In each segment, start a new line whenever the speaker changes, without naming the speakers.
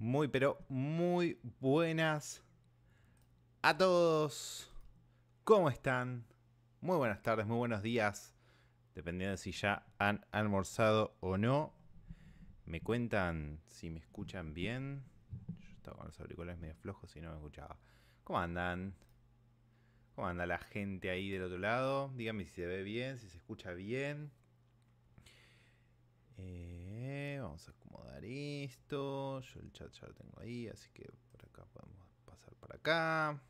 Muy, pero muy buenas a todos. ¿Cómo están? Muy buenas tardes, muy buenos días. Dependiendo de si ya han almorzado o no. Me cuentan si me escuchan bien. Yo estaba con los auriculares medio flojos y no me escuchaba. ¿Cómo andan? ¿Cómo anda la gente ahí del otro lado? Díganme si se ve bien, si se escucha bien. Eh, vamos a acomodar esto. Yo el chat ya lo tengo ahí, así que por acá podemos pasar para acá.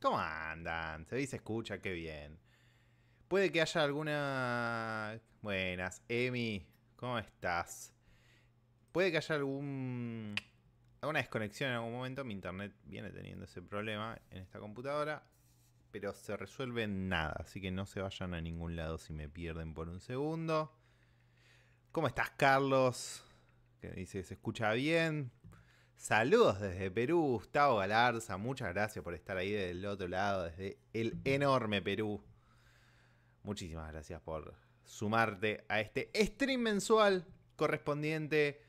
¿Cómo andan? Se dice escucha, qué bien. Puede que haya alguna... Buenas, Emi, ¿cómo estás? Puede que haya algún... alguna desconexión en algún momento. Mi internet viene teniendo ese problema en esta computadora. Pero se resuelve nada, así que no se vayan a ningún lado si me pierden por un segundo. ¿Cómo estás, Carlos? Que dice, se escucha bien. Saludos desde Perú, Gustavo Galarza. Muchas gracias por estar ahí del otro lado, desde el enorme Perú. Muchísimas gracias por sumarte a este stream mensual correspondiente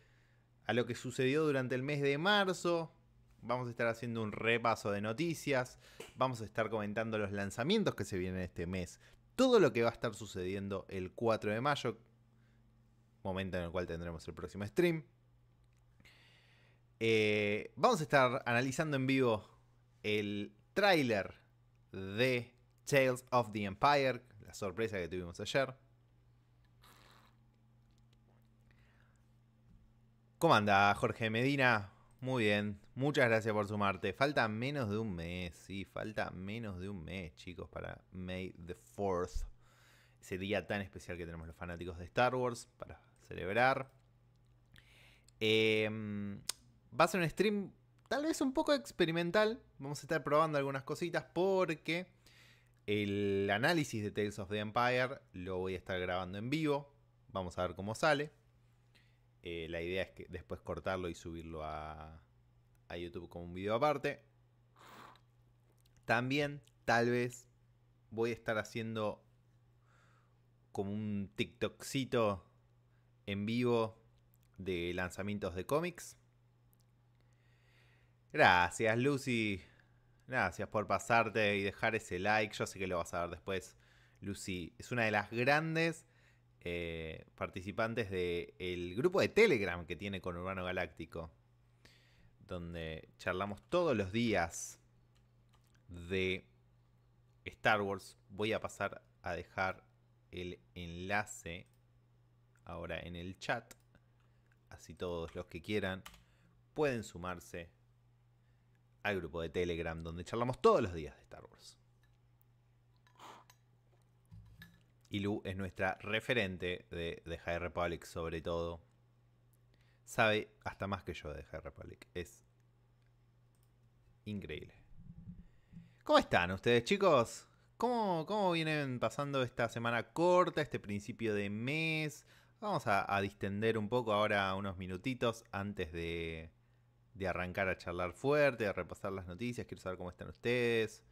a lo que sucedió durante el mes de marzo. Vamos a estar haciendo un repaso de noticias. Vamos a estar comentando los lanzamientos que se vienen este mes. Todo lo que va a estar sucediendo el 4 de mayo, momento en el cual tendremos el próximo stream. Eh, vamos a estar analizando en vivo el tráiler de Tales of the Empire, la sorpresa que tuvimos ayer. ¿Cómo anda Jorge Medina? Muy bien, muchas gracias por sumarte. Falta menos de un mes, sí, falta menos de un mes, chicos, para May the 4th. Ese día tan especial que tenemos los fanáticos de Star Wars para celebrar. Em, va a ser un stream tal vez un poco experimental. Vamos a estar probando algunas cositas porque el análisis de Tales of the Empire lo voy a estar grabando en vivo. Vamos a ver cómo sale. Eh, la idea es que después cortarlo y subirlo a, YouTube como un video aparte. También, tal vez, voy a estar haciendo como un TikTokcito en vivo de lanzamientos de cómics. Gracias, Lucy. Gracias por pasarte y dejar ese like. Yo sé que lo vas a ver después. Lucy es una de las grandes eh, participantes del grupo de Telegram que tiene con Urbano Galáctico. Donde charlamos todos los días de Star Wars. Voy a pasar a dejar el enlace ahora en el chat. Así todos los que quieran pueden sumarse al grupo de Telegram donde charlamos todos los días de Star Wars. Y Lu es nuestra referente de, The High Republic sobre todo. Sabe hasta más que yo de High Republic. Es increíble. ¿Cómo están ustedes chicos? ¿Cómo, ¿Cómo vienen pasando esta semana corta, este principio de mes? Vamos a, distender un poco ahora unos minutitos antes de, arrancar a charlar fuerte, a repasar las noticias. Quiero saber cómo están ustedes.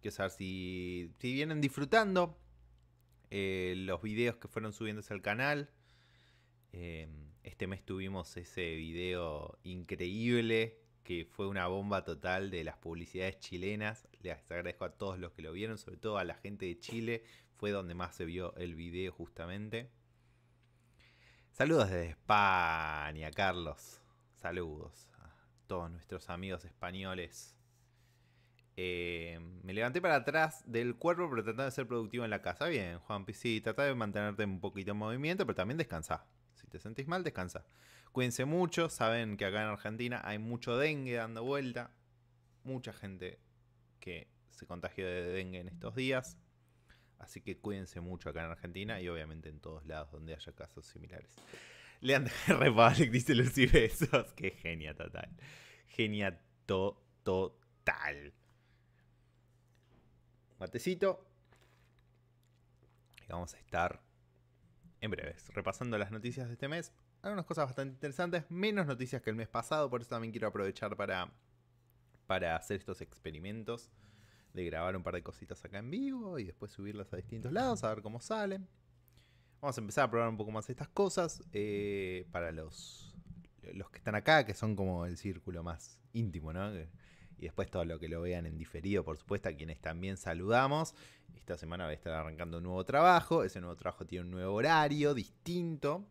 Quiero saber si, si vienen disfrutando eh, los videos que fueron subiéndose al canal. Em, este mes tuvimos ese video increíble que fue una bomba total de las publicidades chilenas. Les agradezco a todos los que lo vieron, sobre todo a la gente de Chile. Fue donde más se vio el video justamente. Saludos desde España, Carlos. Saludos a todos nuestros amigos españoles. Eh, me levanté para atrás del cuerpo, pero tratando de ser productivo en la casa. Bien, Juan sí, trata de mantenerte un poquito en movimiento, pero también descansa. Si te sentís mal, descansa. Cuídense mucho. Saben que acá en Argentina hay mucho dengue dando vuelta. Mucha gente que se contagió de dengue en estos días. Así que cuídense mucho acá en Argentina y obviamente en todos lados donde haya casos similares. Leandro Republic dice Lucy Besos. Qué genia total. Genia total. Matecito. vamos a estar en breves repasando las noticias de este mes. Algunas cosas bastante interesantes, menos noticias que el mes pasado, por eso también quiero aprovechar para, para hacer estos experimentos de grabar un par de cositas acá en vivo y después subirlas a distintos lados, a ver cómo salen. Vamos a empezar a probar un poco más estas cosas eh, para los, los que están acá, que son como el círculo más íntimo, ¿no? Y después todo lo que lo vean en diferido, por supuesto, a quienes también saludamos. Esta semana voy a estar arrancando un nuevo trabajo. Ese nuevo trabajo tiene un nuevo horario distinto.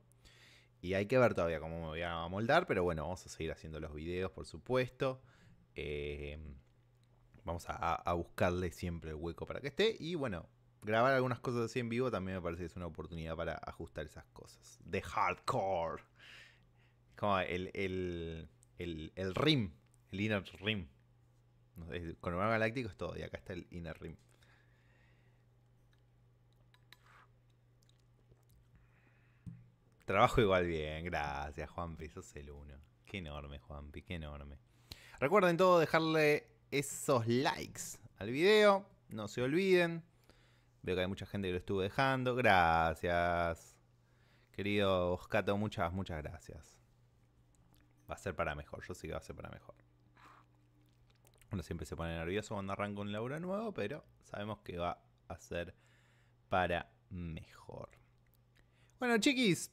Y hay que ver todavía cómo me voy a moldar, pero bueno, vamos a seguir haciendo los videos, por supuesto. Eh, vamos a, buscarle siempre el hueco para que esté. Y bueno, grabar algunas cosas así en vivo también me parece que es una oportunidad para ajustar esas cosas. De hardcore. Como el, el, el, el rim, el inner rim. Con el galáctico es todo, y acá está el inner rim. Trabajo igual bien, gracias Juanpi, sos el uno. Qué enorme Juanpi, qué enorme. Recuerden todo dejarle esos likes al video. No se olviden. Veo que hay mucha gente que lo estuvo dejando. Gracias. Querido Oscato, muchas, muchas gracias. Va a ser para mejor. Yo sé que va a ser para mejor. Uno siempre se pone nervioso cuando arranca un laburo nuevo, pero sabemos que va a ser para mejor. Bueno, chiquis,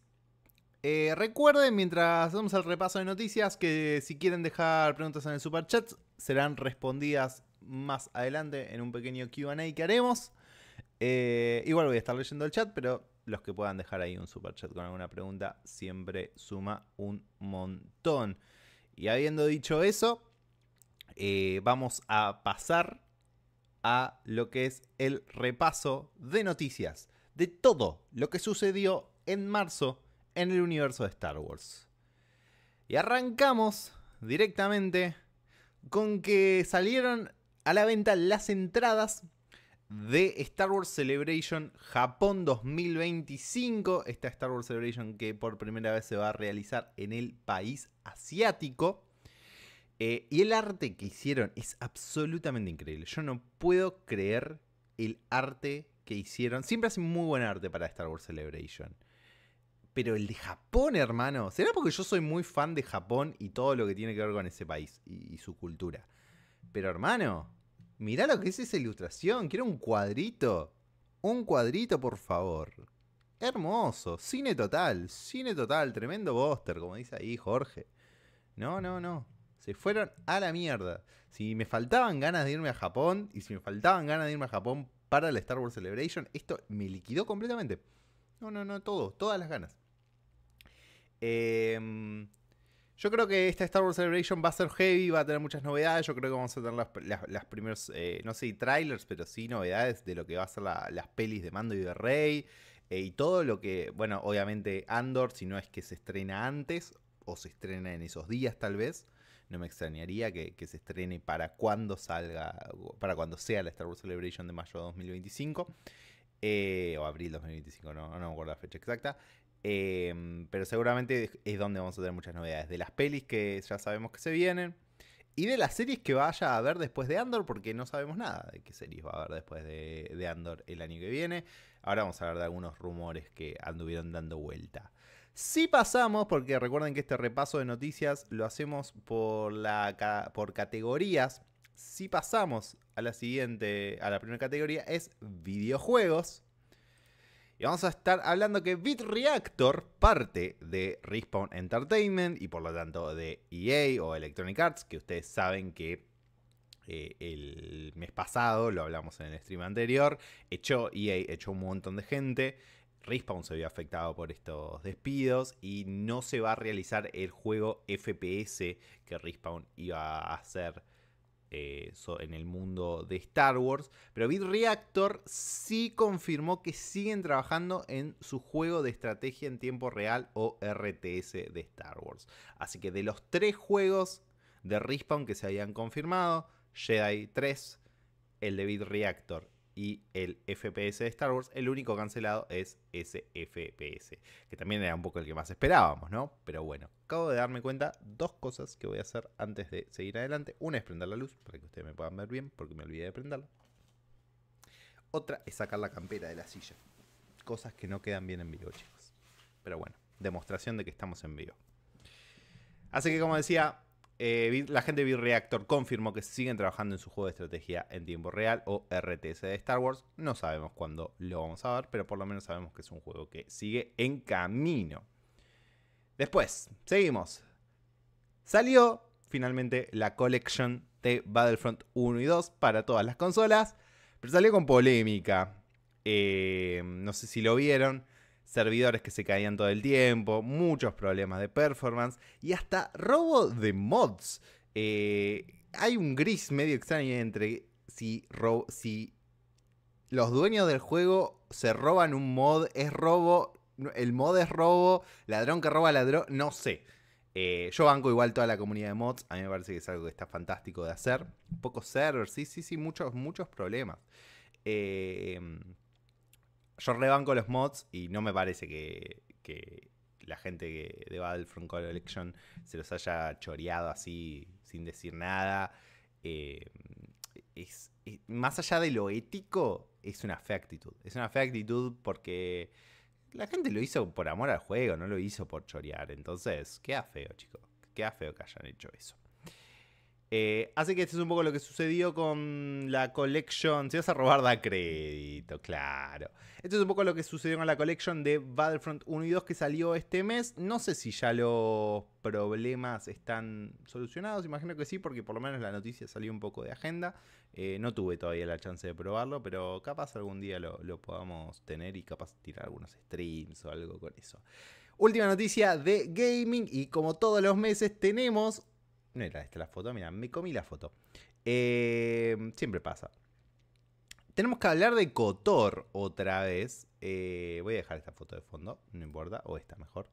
eh, recuerden, mientras vamos al repaso de noticias, que si quieren dejar preguntas en el super chat serán respondidas más adelante en un pequeño QA que haremos. Eh, igual voy a estar leyendo el chat, pero los que puedan dejar ahí un super chat con alguna pregunta siempre suma un montón. Y habiendo dicho eso, eh, vamos a pasar a lo que es el repaso de noticias de todo lo que sucedió en marzo en el universo de Star Wars. Y arrancamos directamente con que salieron a la venta las entradas de Star Wars Celebration Japón 2025. Esta Star Wars Celebration que por primera vez se va a realizar en el país asiático. Eh, y el arte que hicieron es absolutamente increíble. Yo no puedo creer el arte que hicieron. Siempre hacen muy buen arte para Star Wars Celebration. Pero el de Japón, hermano. ¿Será porque yo soy muy fan de Japón y todo lo que tiene que ver con ese país y, su cultura? Pero, hermano, mirá lo que es esa ilustración. Quiero un cuadrito. Un cuadrito, por favor. Hermoso. Cine total. Cine total. Tremendo bóster, como dice ahí Jorge. No, no, no. Se fueron a la mierda. Si me faltaban ganas de irme a Japón y si me faltaban ganas de irme a Japón para la Star Wars Celebration, esto me liquidó completamente. No, no, no, todo, todas las ganas. Em, yo creo que esta Star Wars Celebration va a ser heavy, va a tener muchas novedades. Yo creo que vamos a tener las, primeras, eh, no sé, trailers, pero sí novedades de lo que va a ser las pelis de Mando y de Rey. Eh, y todo lo que, bueno, obviamente Andor, si no es que se estrena antes o se estrena en esos días tal vez. No me extrañaría que, se estrene para cuando salga, para cuando sea la Star Wars Celebration de mayo de 2025. Eh, o abril de 2025, no, no me acuerdo la fecha exacta. Em, pero seguramente es donde vamos a tener muchas novedades. De las pelis que ya sabemos que se vienen. Y de las series que vaya a haber después de Andor, porque no sabemos nada de qué series va a haber después de, Andor el año que viene. Ahora vamos a hablar de algunos rumores que anduvieron dando vuelta. Si pasamos, porque recuerden que este repaso de noticias lo hacemos por, la, por categorías. Si pasamos a la siguiente, a la primera categoría, es videojuegos. Y vamos a estar hablando que BitReactor, Reactor, parte de Respawn Entertainment y por lo tanto de EA o Electronic Arts, que ustedes saben que eh, el mes pasado, lo hablamos en el stream anterior, echó EA, echó un montón de gente. Respawn se vio afectado por estos despidos y no se va a realizar el juego FPS que Respawn iba a hacer eh, en el mundo de Star Wars. Pero Beat Reactor sí confirmó que siguen trabajando en su juego de estrategia en tiempo real o RTS de Star Wars. Así que de los tres juegos de Respawn que se habían confirmado, Jedi 3, el de Beat Reactor y el FPS de Star Wars. El único cancelado es ese FPS, que también era un poco el que más esperábamos, ¿no? Pero bueno, acabo de darme cuenta dos cosas que voy a hacer antes de seguir adelante. Una es prender la luz, para que ustedes me puedan ver bien, porque me olvidé de prenderla. Otra es sacar la campera de la silla. Cosas que no quedan bien en vivo, chicos. Pero bueno, demostración de que estamos en vivo. Así que como decía, eh, la gente de b confirmó que siguen trabajando en su juego de estrategia en tiempo real o RTS de Star Wars. No sabemos cuándo lo vamos a ver, pero por lo menos sabemos que es un juego que sigue en camino. Después, seguimos. Salió finalmente la collection de Battlefront 1 y 2 para todas las consolas, pero salió con polémica. Eh, no sé si lo vieron servidores que se caían todo el tiempo, muchos problemas de performance y hasta robo de mods. Eh, hay un gris medio extraño entre si, los dueños del juego se roban un mod, es robo, el mod es robo, ladrón que roba ladrón, no sé. Eh, yo banco igual toda la comunidad de mods, a mí me parece que es algo que está fantástico de hacer. Pocos servers, sí, sí, sí, muchos, muchos problemas. Eh, yo rebanco los mods y no me parece que, que la gente de Battlefront Election se los haya choreado así sin decir nada. Eh, es, más allá de lo ético, es una fea actitud. Es una fea actitud porque la gente lo hizo por amor al juego, no lo hizo por chorear. Entonces, queda feo, chicos. Queda feo que hayan hecho eso. Eh, así que este es un poco lo que sucedió con la collection. Si vas a robar, da crédito, claro. Esto es un poco lo que sucedió con la collection de Battlefront 1 y 2 que salió este mes. No sé si ya los problemas están solucionados. Imagino que sí, porque por lo menos la noticia salió un poco de agenda. Eh, no tuve todavía la chance de probarlo, pero capaz algún día lo, lo podamos tener y capaz tirar algunos streams o algo con eso. Última noticia de gaming y como todos los meses tenemos no era esta la foto, mira, me comí la foto. Eh, siempre pasa. Tenemos que hablar de Cotor otra vez. Eh, voy a dejar esta foto de fondo, no importa, o esta mejor.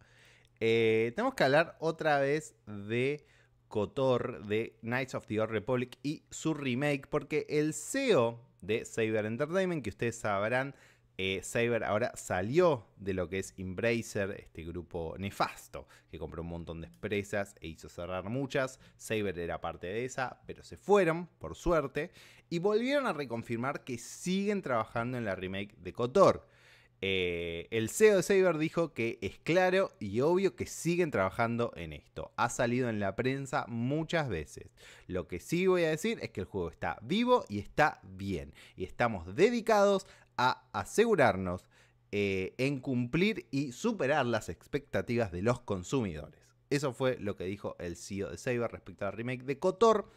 Eh, tenemos que hablar otra vez de Cotor, de Knights of the Old Republic y su remake, porque el CEO de Saber Entertainment, que ustedes sabrán, Saber eh, ahora salió de lo que es Embracer, este grupo nefasto que compró un montón de empresas e hizo cerrar muchas. Saber era parte de esa, pero se fueron, por suerte, y volvieron a reconfirmar que siguen trabajando en la remake de Kotor. Eh, el CEO de Saber dijo que es claro y obvio que siguen trabajando en esto. Ha salido en la prensa muchas veces. Lo que sí voy a decir es que el juego está vivo y está bien. Y estamos dedicados a asegurarnos eh, en cumplir y superar las expectativas de los consumidores. Eso fue lo que dijo el CEO de Saber respecto al remake de Cotor.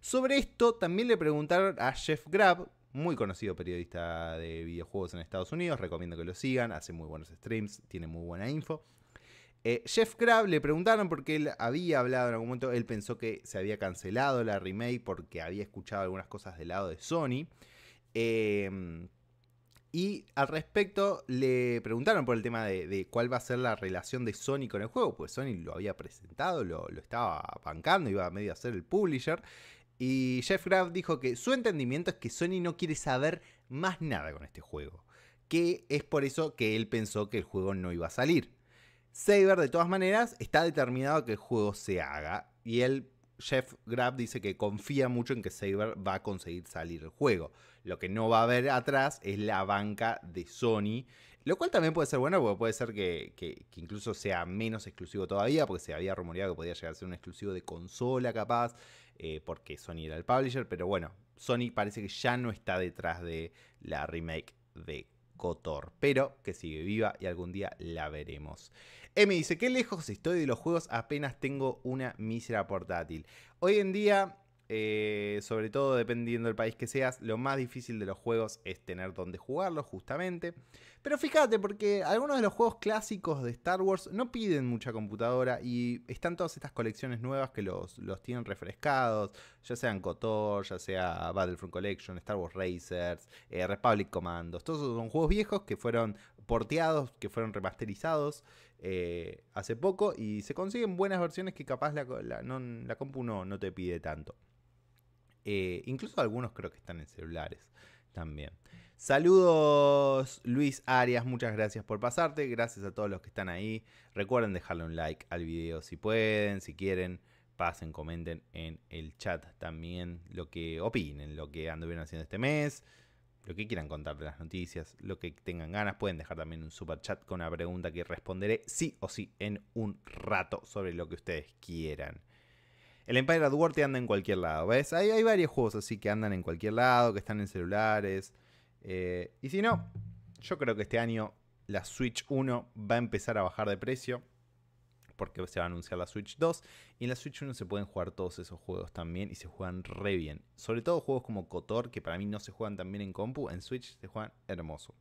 Sobre esto también le preguntaron a Jeff Grab, muy conocido periodista de videojuegos en Estados Unidos, recomiendo que lo sigan, hace muy buenos streams, tiene muy buena info. Eh, Jeff Grab le preguntaron porque él había hablado en algún momento, él pensó que se había cancelado la remake porque había escuchado algunas cosas del lado de Sony. Eh, y al respecto le preguntaron por el tema de, cuál va a ser la relación de Sony con el juego, pues Sony lo había presentado, lo, estaba bancando, iba a medio a ser el publisher. Y Jeff Graff dijo que su entendimiento es que Sony no quiere saber más nada con este juego, que es por eso que él pensó que el juego no iba a salir. Saber, de todas maneras, está determinado a que el juego se haga, y él, Jeff Graff, dice que confía mucho en que Saber va a conseguir salir el juego. Lo que no va a haber atrás es la banca de Sony. Lo cual también puede ser bueno, porque puede ser que, incluso sea menos exclusivo todavía, porque se había rumoreado que podía llegar a ser un exclusivo de consola capaz, eh, porque Sony era el publisher, pero bueno, Sony parece que ya no está detrás de la remake de Cotor, pero que sigue viva y algún día la veremos. Emi dice, qué lejos estoy de los juegos, apenas tengo una mísera portátil. Hoy en día eh, sobre todo dependiendo del país que seas, lo más difícil de los juegos es tener donde jugarlos, justamente. Pero fíjate, porque algunos de los juegos clásicos de Star Wars no piden mucha computadora y están todas estas colecciones nuevas que los, tienen refrescados, ya sean KOTOR, ya sea Battlefront Collection, Star Wars Racers, eh, Republic Commandos. Todos son juegos viejos que fueron porteados, que fueron remasterizados eh, hace poco y se consiguen buenas versiones que capaz la, compu no, no te pide tanto. Eh, incluso algunos creo que están en celulares también. Saludos Luis Arias, muchas gracias por pasarte, gracias a todos los que están ahí. Recuerden dejarle un like al video si pueden, si quieren, pasen, comenten en el chat también lo que opinen, lo que anduvieron haciendo este mes, lo que quieran contar de las noticias, lo que tengan ganas. Pueden dejar también un super chat con una pregunta que responderé sí o sí en un rato sobre lo que ustedes quieran. El Empire at anda en cualquier lado, ¿ves? Hay, hay varios juegos así que andan en cualquier lado, que están en celulares. Eh, y si no, yo creo que este año la Switch 1 va a empezar a bajar de precio. Porque se va a anunciar la Switch 2. Y en la Switch 1 se pueden jugar todos esos juegos también. Y se juegan re bien. Sobre todo juegos como Kotor, que para mí no se juegan tan bien en compu. En Switch se juegan hermoso.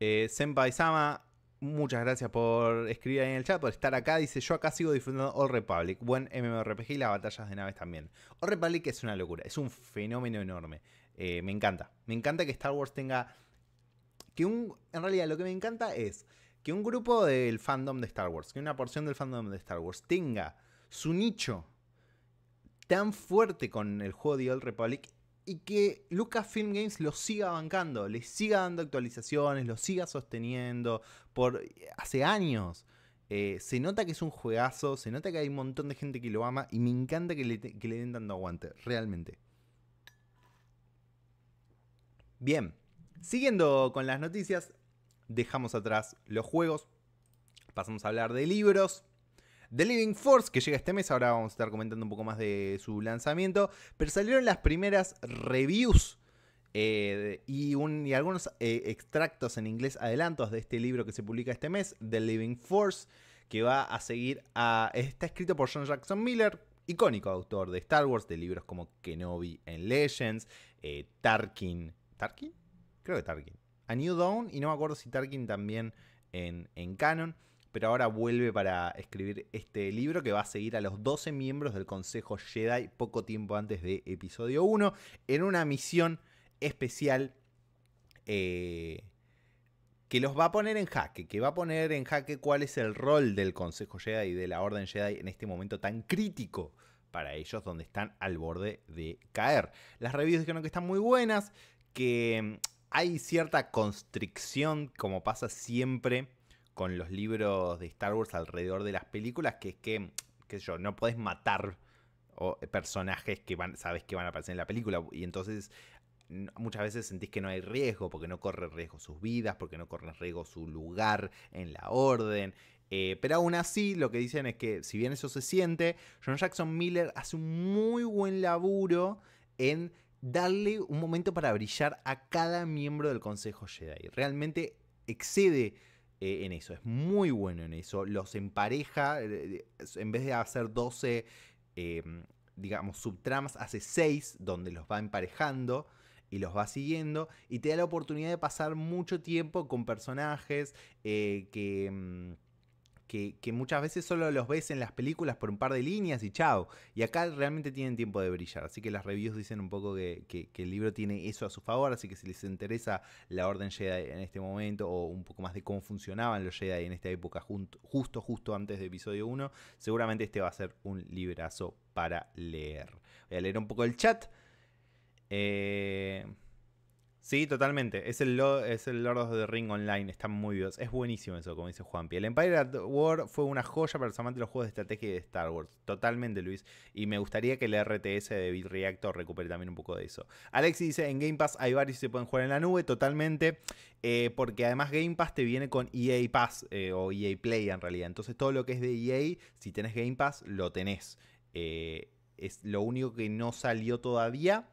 Eh, Senpai Sama Muchas gracias por escribir en el chat, por estar acá. Dice, yo acá sigo disfrutando All Republic, buen MMORPG y las batallas de naves también. All Republic es una locura, es un fenómeno enorme. Eh, me encanta. Me encanta que Star Wars tenga... Que un... En realidad lo que me encanta es que un grupo del fandom de Star Wars, que una porción del fandom de Star Wars tenga su nicho tan fuerte con el juego de Old Republic y que Lucasfilm Games lo siga bancando, le siga dando actualizaciones, lo siga sosteniendo por hace años. Eh, se nota que es un juegazo, se nota que hay un montón de gente que lo ama y me encanta que le, que le den tanto aguante, realmente. Bien, siguiendo con las noticias, dejamos atrás los juegos, pasamos a hablar de libros. The Living Force, que llega este mes, ahora vamos a estar comentando un poco más de su lanzamiento, pero salieron las primeras reviews eh, y, algunos eh, extractos en inglés, adelantos de este libro que se publica este mes, The Living Force, que va a seguir a... Está escrito por John Jackson Miller, icónico autor de Star Wars, de libros como Kenobi en Legends, eh, Tarkin. ¿Tarkin? Creo que Tarkin. A New Dawn, y no me acuerdo si Tarkin también en Canon pero ahora vuelve para escribir este libro que va a seguir a los 12 miembros del Consejo Jedi poco tiempo antes de episodio 1, en una misión especial eh, que los va a poner en jaque, que va a poner en jaque cuál es el rol del Consejo Jedi y de la Orden Jedi en este momento tan crítico para ellos, donde están al borde de caer. Las reviews dijeron que están muy buenas, que hay cierta constricción, como pasa siempre con los libros de Star Wars alrededor de las películas, que es que, qué sé yo, no podés matar eh, personajes que van, sabes que van a aparecer en la película. Y entonces muchas veces sentís que no hay riesgo, porque no corre riesgo sus vidas, porque no corre riesgo su lugar en la orden. Eh, pero aún así, lo que dicen es que, si bien eso se siente, John Jackson Miller hace un muy buen laburo en darle un momento para brillar a cada miembro del Consejo Jedi. Realmente excede eh, en eso. Es muy bueno en eso. Los empareja, eh, eh, en vez de hacer 12, digamos, subtramas, hace 6 donde los va emparejando y los va siguiendo y te da la oportunidad de pasar mucho tiempo con personajes que... Mm, que, muchas veces solo los ves en las películas por un par de líneas y chao. Y acá realmente tienen tiempo de brillar. Así que las reviews dicen un poco que, el libro tiene eso a su favor. Así que si les interesa la Orden Jedi en este momento o un poco más de cómo funcionaban los Jedi en esta época justo, justo antes de episodio 1, seguramente este va a ser un librazo para leer. Voy a leer un poco el chat. Eh... Sí, totalmente. Es el, es el Lord of the Ring Online. Está muy bien. Es buenísimo eso, como dice Juanpi. El Empire at War fue una joya para los amantes de los juegos de estrategia de Star Wars. Totalmente, Luis. Y me gustaría que el RTS de Reactor recupere también un poco de eso. Alexi dice, en Game Pass hay varios que se pueden jugar en la nube. Totalmente. Eh, porque además Game Pass te viene con EA Pass eh, o EA Play en realidad. Entonces todo lo que es de EA, si tenés Game Pass, lo tenés. Eh, es lo único que no salió todavía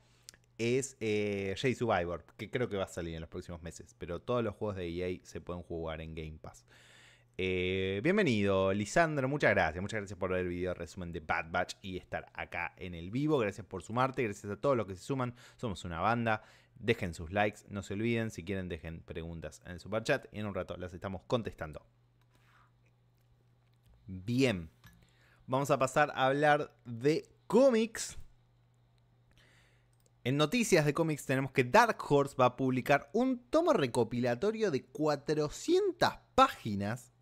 es eh, Jay Survivor, que creo que va a salir en los próximos meses, pero todos los juegos de EA se pueden jugar en Game Pass. Eh, bienvenido, Lisandro, muchas gracias, muchas gracias por ver el video resumen de Bad Batch y estar acá en el vivo, gracias por sumarte, gracias a todos los que se suman, somos una banda, dejen sus likes, no se olviden, si quieren dejen preguntas en el chat y en un rato las estamos contestando. Bien, vamos a pasar a hablar de cómics en noticias de cómics tenemos que Dark Horse va a publicar un tomo recopilatorio de 400 páginas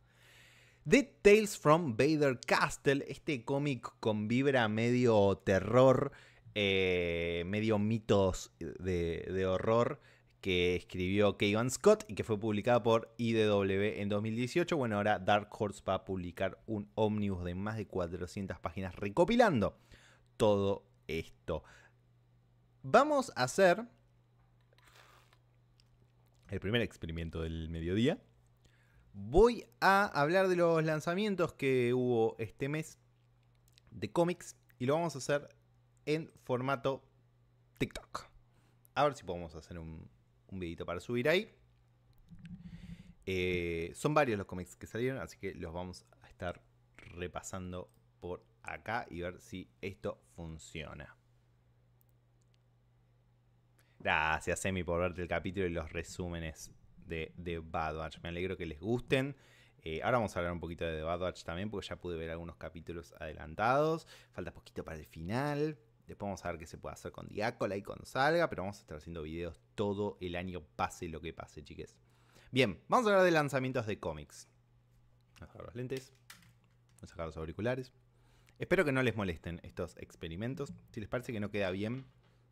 de Tales from Vader Castle, este cómic con vibra medio terror, eh, medio mitos de, horror que escribió Kevin Scott y que fue publicada por IDW en 2018. Bueno, ahora Dark Horse va a publicar un ómnibus de más de 400 páginas recopilando todo esto. Vamos a hacer el primer experimento del mediodía. Voy a hablar de los lanzamientos que hubo este mes de cómics y lo vamos a hacer en formato TikTok. A ver si podemos hacer un, un videito para subir ahí. Eh, son varios los cómics que salieron, así que los vamos a estar repasando por acá y ver si esto funciona. Gracias, Emi, por verte el capítulo y los resúmenes de, de Bad Batch. Me alegro que les gusten. Eh, ahora vamos a hablar un poquito de The Bad Batch también, porque ya pude ver algunos capítulos adelantados. Falta poquito para el final. Después vamos a ver qué se puede hacer con Diácola y con Salga, pero vamos a estar haciendo videos todo el año, pase lo que pase, chiques. Bien, vamos a hablar de lanzamientos de cómics. Vamos a sacar los lentes, vamos a sacar los auriculares. Espero que no les molesten estos experimentos. Si les parece que no queda bien,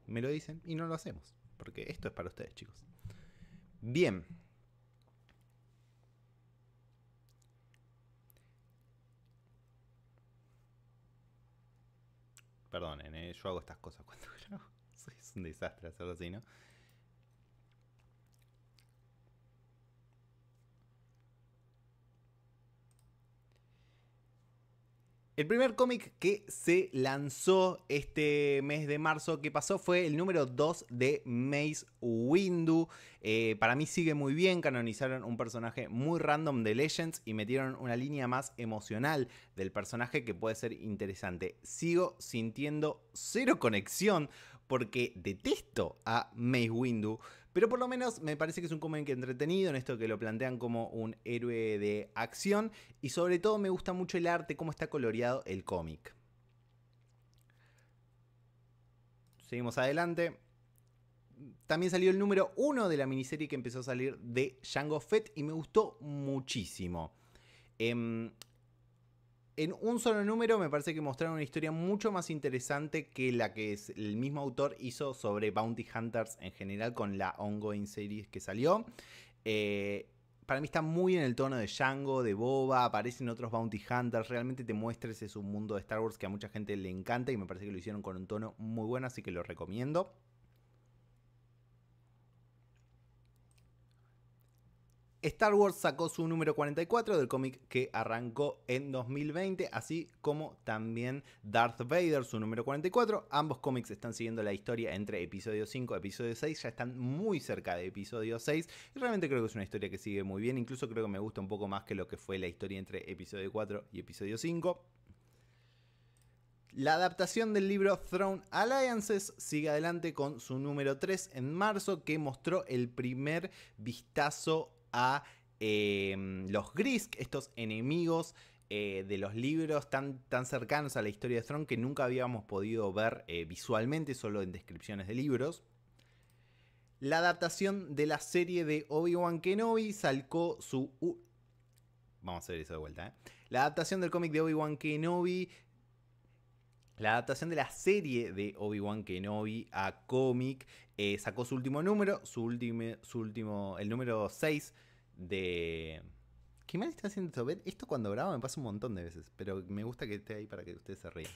me lo dicen y no lo hacemos. Porque esto es para ustedes, chicos. Bien. Perdonen, ¿eh? yo hago estas cosas cuando Es un desastre hacerlo así, ¿no? El primer cómic que se lanzó este mes de marzo que pasó fue el número 2 de Maze Windu. Eh, para mí sigue muy bien, canonizaron un personaje muy random de Legends y metieron una línea más emocional del personaje que puede ser interesante. Sigo sintiendo cero conexión porque detesto a Maze Windu. Pero por lo menos me parece que es un cómic entretenido en esto que lo plantean como un héroe de acción. Y sobre todo me gusta mucho el arte, cómo está coloreado el cómic. Seguimos adelante. También salió el número uno de la miniserie que empezó a salir de Django Fett y me gustó muchísimo. Eh, en un solo número me parece que mostraron una historia mucho más interesante que la que el mismo autor hizo sobre Bounty Hunters en general con la ongoing series que salió. Eh, para mí está muy en el tono de Django, de Boba, aparecen otros Bounty Hunters, realmente te es un mundo de Star Wars que a mucha gente le encanta y me parece que lo hicieron con un tono muy bueno, así que lo recomiendo. Star Wars sacó su número 44 del cómic que arrancó en 2020, así como también Darth Vader, su número 44. Ambos cómics están siguiendo la historia entre episodio 5 y episodio 6, ya están muy cerca de episodio 6. Y realmente creo que es una historia que sigue muy bien, incluso creo que me gusta un poco más que lo que fue la historia entre episodio 4 y episodio 5. La adaptación del libro Throne Alliances sigue adelante con su número 3 en marzo que mostró el primer vistazo a em, los Grisk, estos enemigos eh, de los libros tan, tan cercanos a la historia de Strong que nunca habíamos podido ver eh, visualmente, solo en descripciones de libros. La adaptación de la serie de Obi-Wan Kenobi salcó su... vamos a hacer eso de vuelta. Eh. La adaptación del cómic de Obi-Wan Kenobi la adaptación de la serie de Obi-Wan Kenobi a cómic eh, sacó su último número, su, último, su último, el número 6 de... Qué mal está haciendo esto. Esto cuando grabo me pasa un montón de veces, pero me gusta que esté ahí para que ustedes se rían.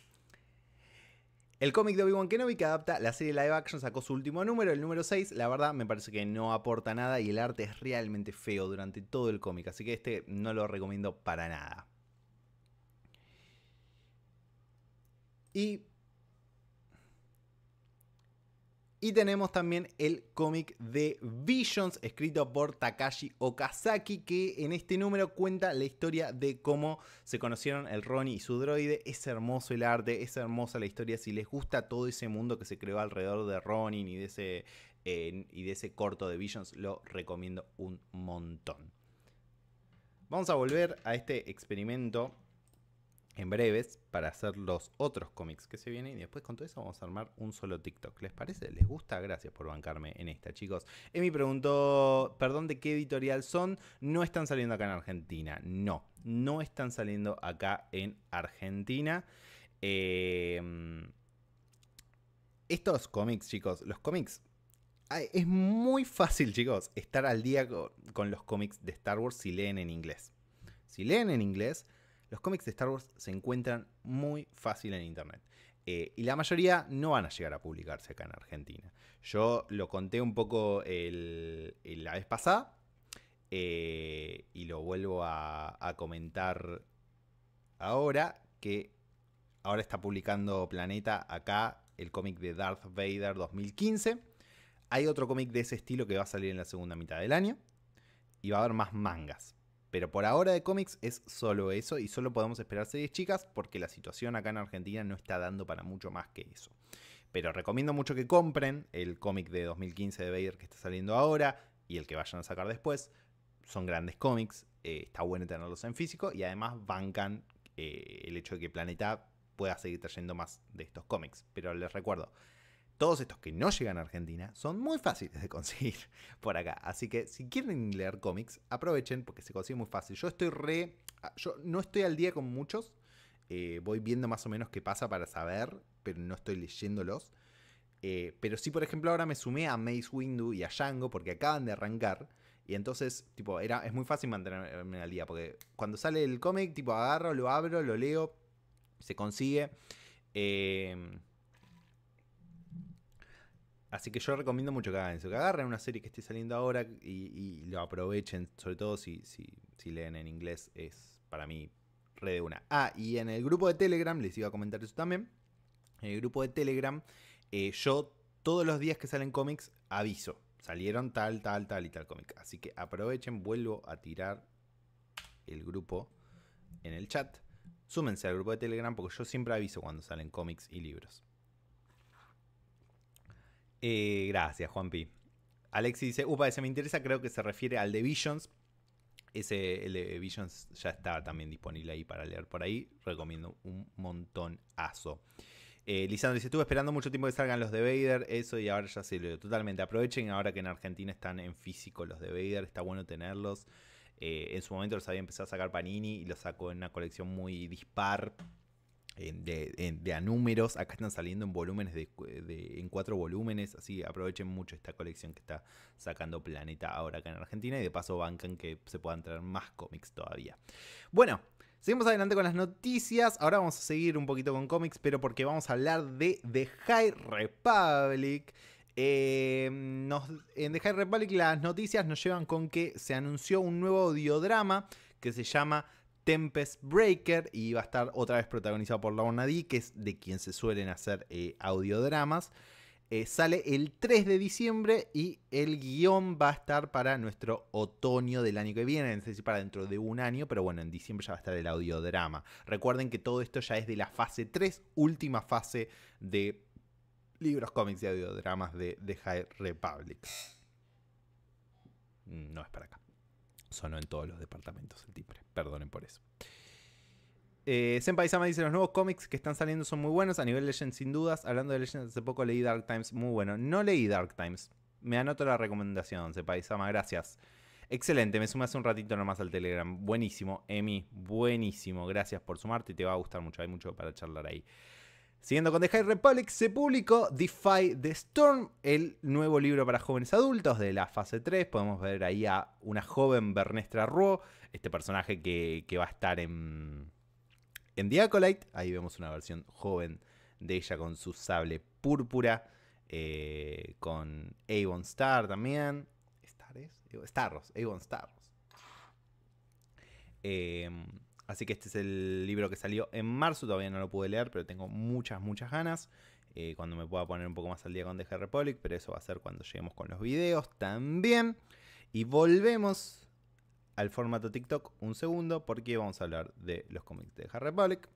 El cómic de Obi-Wan Kenobi que adapta la serie live action sacó su último número, el número 6. La verdad me parece que no aporta nada y el arte es realmente feo durante todo el cómic, así que este no lo recomiendo para nada. Y, tenemos también el cómic de Visions, escrito por Takashi Okazaki, que en este número cuenta la historia de cómo se conocieron el Ronnie y su droide. Es hermoso el arte, es hermosa la historia. Si les gusta todo ese mundo que se creó alrededor de Ronin y de ese, eh, y de ese corto de Visions, lo recomiendo un montón. Vamos a volver a este experimento en breves para hacer los otros cómics que se vienen y después con todo eso vamos a armar un solo TikTok. ¿Les parece? ¿Les gusta? Gracias por bancarme en esta, chicos. Emi preguntó, perdón, ¿de qué editorial son? No están saliendo acá en Argentina. No, no están saliendo acá en Argentina. Em, estos cómics, chicos, los cómics es muy fácil, chicos, estar al día con los cómics de Star Wars si leen en inglés. Si leen en inglés, los cómics de Star Wars se encuentran muy fácil en Internet. Eh, y la mayoría no van a llegar a publicarse acá en Argentina. Yo lo conté un poco la vez pasada eh, y lo vuelvo a, a, comentar ahora, que ahora está publicando Planeta acá el cómic de Darth Vader 2015. Hay otro cómic de ese estilo que va a salir en la segunda mitad del año y va a haber más mangas. Pero por ahora de cómics es solo eso y solo podemos esperar series chicas porque la situación acá en Argentina no está dando para mucho más que eso. Pero recomiendo mucho que compren el cómic de 2015 de Vader que está saliendo ahora y el que vayan a sacar después. Son grandes cómics, eh, está bueno tenerlos en físico y además bancan eh, el hecho de que Planeta pueda seguir trayendo más de estos cómics. Pero les recuerdo, todos estos que no llegan a Argentina son muy fáciles de conseguir por acá. Así que si quieren leer cómics, aprovechen porque se consigue muy fácil. Yo estoy re. Ah, yo no estoy al día con muchos. Eh, voy viendo más o menos qué pasa para saber, pero no estoy leyéndolos. Eh, pero sí, por ejemplo, ahora me sumé a Maze Windu y a Django porque acaban de arrancar. Y entonces, tipo, era, es muy fácil mantenerme al día. Porque cuando sale el cómic, tipo, agarro, lo abro, lo leo, se consigue. Eh, Así que yo recomiendo mucho que hagan eso, que agarren una serie que esté saliendo ahora y, lo aprovechen, sobre todo si, leen en inglés, es para mí re de una. Ah, y en el grupo de Telegram, les iba a comentar eso también, en el grupo de Telegram, eh, yo todos los días que salen cómics aviso, salieron tal, tal, tal y tal cómic. Así que aprovechen, vuelvo a tirar el grupo en el chat, súmense al grupo de Telegram porque yo siempre aviso cuando salen cómics y libros gracias eh, gracias, Juanpi. Alexi dice, upa, ese me interesa, creo que se refiere al de Visions. Ese el de Visions ya está también disponible ahí para leer por ahí. Recomiendo un montonazo. Eh, Lisandro dice, estuve esperando mucho tiempo que salgan los de Vader, eso y ahora ya se lo totalmente. Aprovechen ahora que en Argentina están en físico los de Vader, está bueno tenerlos. Eh, en su momento los había empezado a sacar Panini y los sacó en una colección muy dispar, de, de, a números. Acá están saliendo en volúmenes de, en cuatro volúmenes. Así aprovechen mucho esta colección que está sacando Planeta ahora acá en Argentina. Y de paso bancan que se puedan traer más cómics todavía. Bueno. Seguimos adelante con las noticias. Ahora vamos a seguir un poquito con cómics, pero porque vamos a hablar de The High Republic. Eh, en The High Republic las noticias nos llevan con que se anunció un nuevo audiodrama que se llama Tempest Breaker y va a estar otra vez protagonizado por Laura D, que es de quien se suelen hacer eh, audiodramas. Eh, sale el 3 de diciembre y el guión va a estar para nuestro otoño del año que viene, es decir, para dentro de un año, pero bueno, en diciembre ya va a estar el audiodrama. Recuerden que todo esto ya es de la fase 3, última fase de libros, cómics y audiodramas de The High Republic. Mm, no es para acá. Sonó en todos los departamentos el timbre. Perdonen por eso. Eh, Paisama dice: Los nuevos cómics que están saliendo son muy buenos. A nivel Legend, sin dudas. Hablando de Legend, hace poco leí Dark Times. Muy bueno. No leí Dark Times. Me anoto la recomendación, Zen Paisama. Gracias. Excelente. Me sumas un ratito nomás al Telegram. Buenísimo, Emi. Buenísimo. Gracias por sumarte. Te va a gustar mucho. Hay mucho para charlar ahí. Siguiendo con The High Republic, se publicó Defy the Storm, el nuevo libro para jóvenes adultos de la fase 3. Podemos ver ahí a una joven Bernestra Ruo, este personaje que, va a estar en, en The Ahí vemos una versión joven de ella con su sable púrpura, eh, con Avon Star también. ¿Star es? Starros, Avon Starros. Eh, em, Así que este es el libro que salió en marzo, todavía no lo pude leer, pero tengo muchas, muchas ganas. Eh, cuando me pueda poner un poco más al día con The Republic, pero eso va a ser cuando lleguemos con los videos también. Y volvemos al formato TikTok un segundo, porque vamos a hablar de los cómics de The Republic.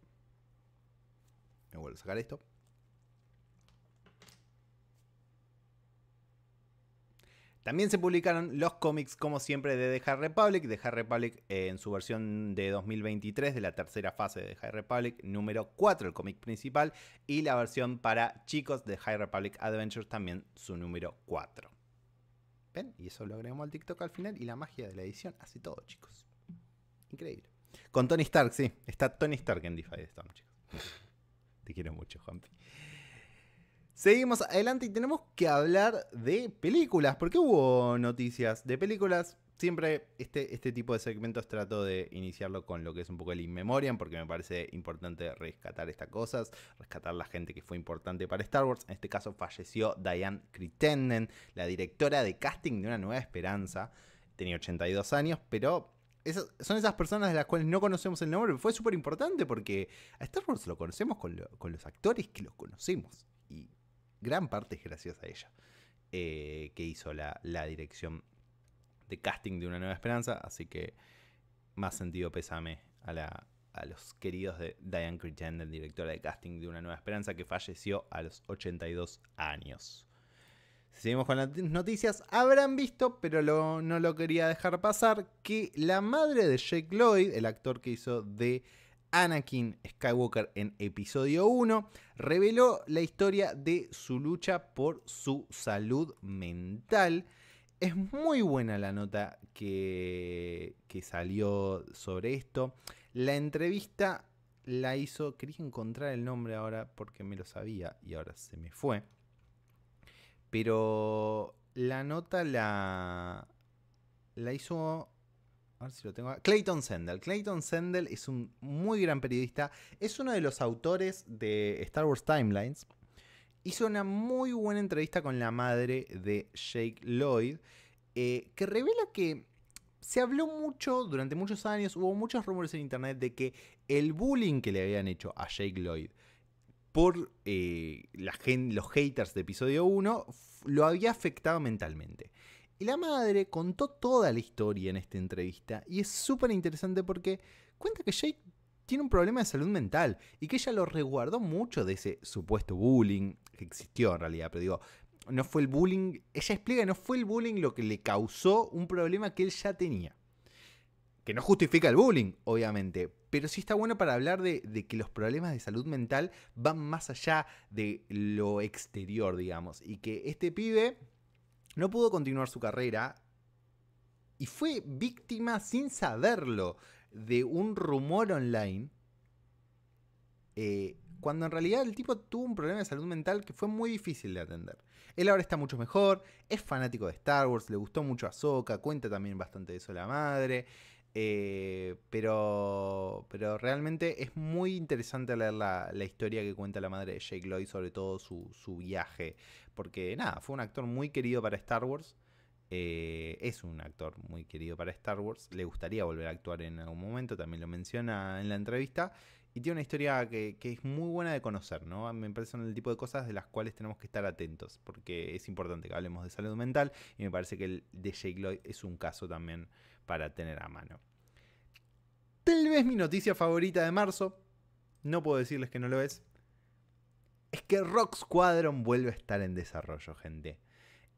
Me vuelvo a sacar esto. También se publicaron los cómics, como siempre, de The High Republic. The High Republic eh, en su versión de 2023, de la tercera fase de The High Republic, número 4, el cómic principal. Y la versión para chicos de High Republic Adventures, también su número 4. ¿Ven? Y eso lo agregamos al TikTok al final. Y la magia de la edición hace todo, chicos. Increíble. Con Tony Stark, sí. Está Tony Stark en DeFi Storm, chicos. Te quiero mucho, Juanpi. Seguimos adelante y tenemos que hablar de películas, porque hubo noticias de películas. Siempre este, este tipo de segmentos trato de iniciarlo con lo que es un poco el in memoriam, porque me parece importante rescatar estas cosas, rescatar la gente que fue importante para Star Wars. En este caso falleció Diane Crittenden, la directora de casting de Una Nueva Esperanza. Tenía 82 años, pero son esas personas de las cuales no conocemos el nombre. Fue súper importante porque a Star Wars lo conocemos con, los actores que los conocemos. Y gran parte es gracias a ella, eh, que hizo la, dirección de casting de Una Nueva Esperanza, así que más sentido pésame a, a los queridos de Diane el directora de casting de Una Nueva Esperanza, que falleció a los 82 años. seguimos con las noticias, habrán visto, pero no lo quería dejar pasar, que la madre de Jake Lloyd, el actor que hizo de Anakin Skywalker en episodio 1, reveló la historia de su lucha por su salud mental. Es muy buena la nota que, que salió sobre esto. La entrevista la hizo, quería encontrar el nombre ahora porque me lo sabía y ahora se me fue. Pero la nota la, la hizo si lo tengo. Clayton Sendel. Clayton Sendel es un muy gran periodista. Es uno de los autores de Star Wars Timelines. Hizo una muy buena entrevista con la madre de Jake Lloyd. Eh, que revela que se habló mucho durante muchos años. Hubo muchos rumores en internet de que el bullying que le habían hecho a Jake Lloyd por eh, los haters de episodio 1 lo había afectado mentalmente. Y la madre contó toda la historia en esta entrevista y es súper interesante porque cuenta que Jake tiene un problema de salud mental y que ella lo resguardó mucho de ese supuesto bullying que existió en realidad, pero digo, no fue el bullying, ella explica no fue el bullying lo que le causó un problema que él ya tenía. Que no justifica el bullying, obviamente, pero sí está bueno para hablar de, de, que los problemas de salud mental van más allá de lo exterior, digamos, y que este pibe no pudo continuar su carrera y fue víctima sin saberlo de un rumor online. Eh, cuando en realidad el tipo tuvo un problema de salud mental que fue muy difícil de atender. Él ahora está mucho mejor, es fanático de Star Wars, le gustó mucho a Ahsoka, cuenta también bastante de eso la madre. Eh, pero, pero realmente es muy interesante leer la, historia que cuenta la madre de Jake Lloyd, sobre todo su, viaje. Porque nada, fue un actor muy querido para Star Wars. Eh, es un actor muy querido para Star Wars. Le gustaría volver a actuar en algún momento, también lo menciona en la entrevista. Y tiene una historia que, que es muy buena de conocer, ¿no? Me parece el tipo de cosas de las cuales tenemos que estar atentos, porque es importante que hablemos de salud mental y me parece que el de Jake Lloyd es un caso también para tener a mano. Tal vez mi noticia favorita de marzo, no puedo decirles que no lo es, es que Rock Squadron vuelve a estar en desarrollo, gente.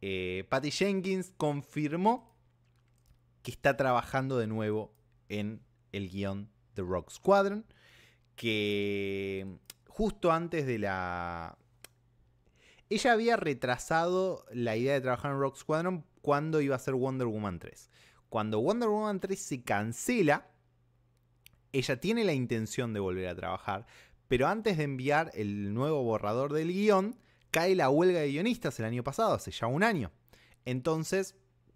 Eh, Patty Jenkins confirmó que está trabajando de nuevo en el guión de Rock Squadron, que justo antes de la... Ella había retrasado la idea de trabajar en Rock Squadron cuando iba a ser Wonder Woman 3 cuando Wonder Woman 3 se cancela, ella tiene la intención de volver a trabajar, pero antes de enviar el nuevo borrador del guión, cae la huelga de guionistas el año pasado, hace ya un año. Entonces,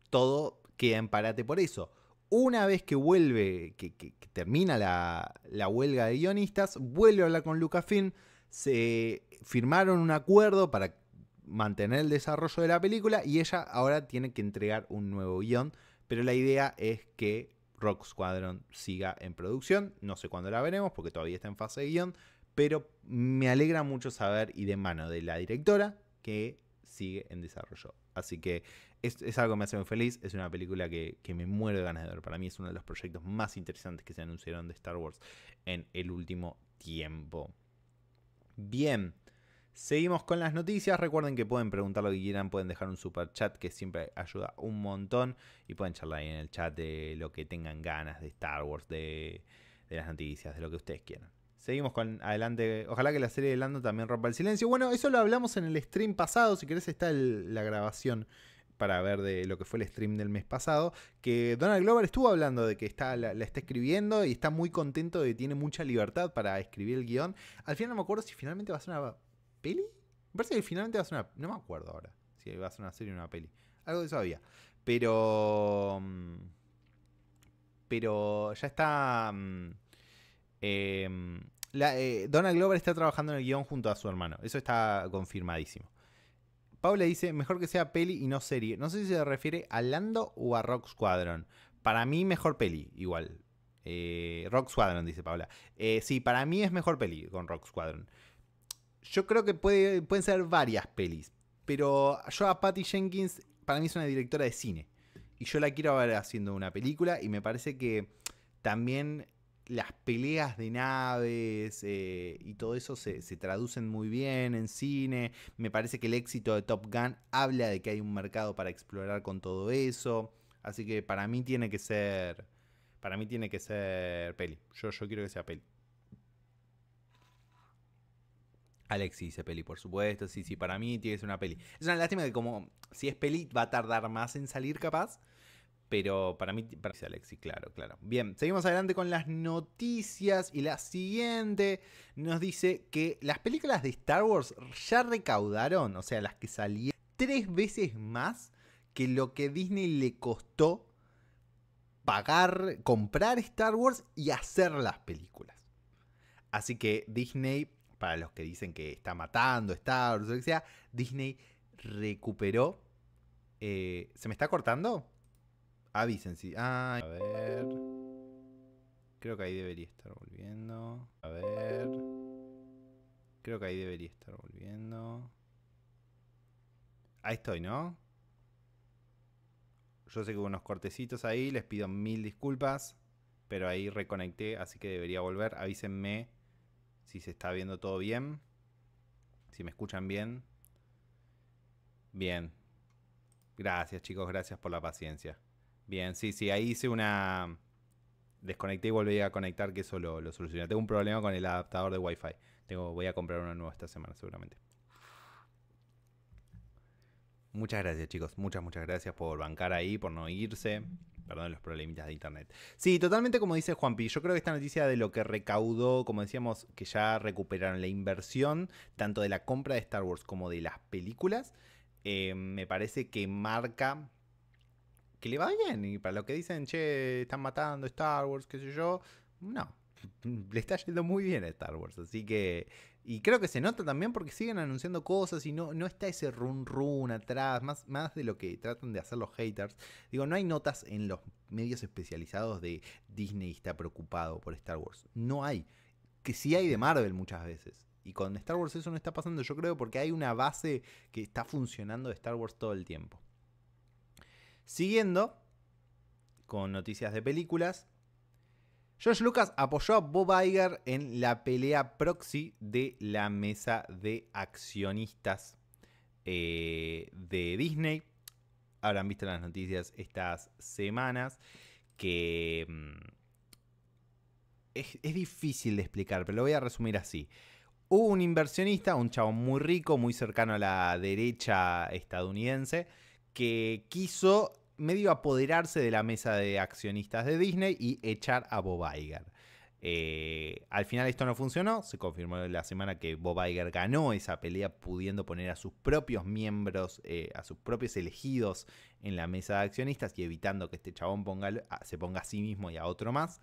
todo queda en parate por eso. Una vez que vuelve, que, termina la, huelga de guionistas, vuelve a hablar con Lucasfilm, se firmaron un acuerdo para mantener el desarrollo de la película y ella ahora tiene que entregar un nuevo guión pero la idea es que Rock Squadron siga en producción. No sé cuándo la veremos porque todavía está en fase de guión. Pero me alegra mucho saber y de mano de la directora que sigue en desarrollo. Así que es, algo que me hace muy feliz. Es una película que, que, me muero de ganas de ver. Para mí es uno de los proyectos más interesantes que se anunciaron de Star Wars en el último tiempo. Bien. Seguimos con las noticias. Recuerden que pueden preguntar lo que quieran, pueden dejar un super chat que siempre ayuda un montón. Y pueden charlar ahí en el chat de lo que tengan ganas de Star Wars, de, las noticias, de lo que ustedes quieran. Seguimos con adelante. Ojalá que la serie de Lando también rompa el silencio. Bueno, eso lo hablamos en el stream pasado. Si querés, está la grabación para ver de lo que fue el stream del mes pasado, que Donald Glover estuvo hablando de que está, la, está escribiendo y está muy contento de que tiene mucha libertad para escribir el guión. Al final no me acuerdo si finalmente va a ser una peli? Me parece que finalmente va a ser una. No me acuerdo ahora si va a ser una serie o una peli. Algo de eso había. Pero. Mm, pero ya está. Mm, em, la, eh, Donald Glover está trabajando en el guión junto a su hermano. Eso está confirmadísimo. Paula dice: mejor que sea peli y no serie. No sé si se refiere a Lando o a Rock Squadron. Para mí, mejor peli, igual. Eh, Rock Squadron, dice Paula. Eh, sí, para mí es mejor peli con Rock Squadron yo creo que puede, pueden ser varias pelis, pero yo a Patty Jenkins, para mí es una directora de cine. Y yo la quiero ver haciendo una película y me parece que también las peleas de naves eh, y todo eso se, traducen muy bien en cine. Me parece que el éxito de Top Gun habla de que hay un mercado para explorar con todo eso. Así que para mí tiene que ser. Para mí tiene que ser peli. Yo, yo quiero que sea peli. Alexi dice peli, por supuesto. Sí, sí, para mí tiene que ser una peli. Es una lástima que como si es peli va a tardar más en salir capaz. Pero para mí, para Alexi, Alexis, claro, claro. Bien, seguimos adelante con las noticias. Y la siguiente nos dice que las películas de Star Wars ya recaudaron, o sea, las que salieron, tres veces más que lo que Disney le costó pagar, comprar Star Wars y hacer las películas. Así que Disney para los que dicen que está matando Star Wars o lo que sea, Disney recuperó. Eh, ¿Se me está cortando? Avisen si. a ver. Creo que ahí debería estar volviendo. A ver. Creo que ahí debería estar volviendo. Ahí estoy, ¿no? Yo sé que hubo unos cortecitos ahí, les pido mil disculpas, pero ahí reconecté, así que debería volver. Avísenme si se está viendo todo bien, si me escuchan bien. Bien. Gracias chicos, gracias por la paciencia. Bien, sí, sí, ahí hice una... Desconecté y volví a conectar, que eso lo, lo solucioné. Tengo un problema con el adaptador de Wi-Fi. Tengo, voy a comprar uno nuevo esta semana seguramente. Muchas gracias chicos, muchas, muchas gracias por bancar ahí, por no irse. Perdón los problemitas de internet. Sí, totalmente como dice Juanpi. Yo creo que esta noticia de lo que recaudó, como decíamos, que ya recuperaron la inversión, tanto de la compra de Star Wars como de las películas, eh, me parece que marca que le va bien. Y para lo que dicen, che, están matando Star Wars, qué sé yo. No, le está yendo muy bien a Star Wars. Así que y creo que se nota también porque siguen anunciando cosas y no, no está ese run run atrás, más, más de lo que tratan de hacer los haters. Digo, no hay notas en los medios especializados de Disney está preocupado por Star Wars. No hay. Que sí hay de Marvel muchas veces. Y con Star Wars eso no está pasando, yo creo, porque hay una base que está funcionando de Star Wars todo el tiempo. Siguiendo con noticias de películas, George Lucas apoyó a Bob Iger en la pelea proxy de la mesa de accionistas eh, de Disney. Habrán visto las noticias estas semanas que mm, es difícil de explicar, pero lo voy a resumir así. Hubo un inversionista, un chavo muy rico, muy cercano a la derecha estadounidense, que quiso medio apoderarse de la mesa de accionistas de Disney y echar a Bob Iger. Eh, al final esto no funcionó, se confirmó la semana que Bob Iger ganó esa pelea pudiendo poner a sus propios miembros, eh, a sus propios elegidos en la mesa de accionistas y evitando que este chabón ponga, se ponga a sí mismo y a otro más.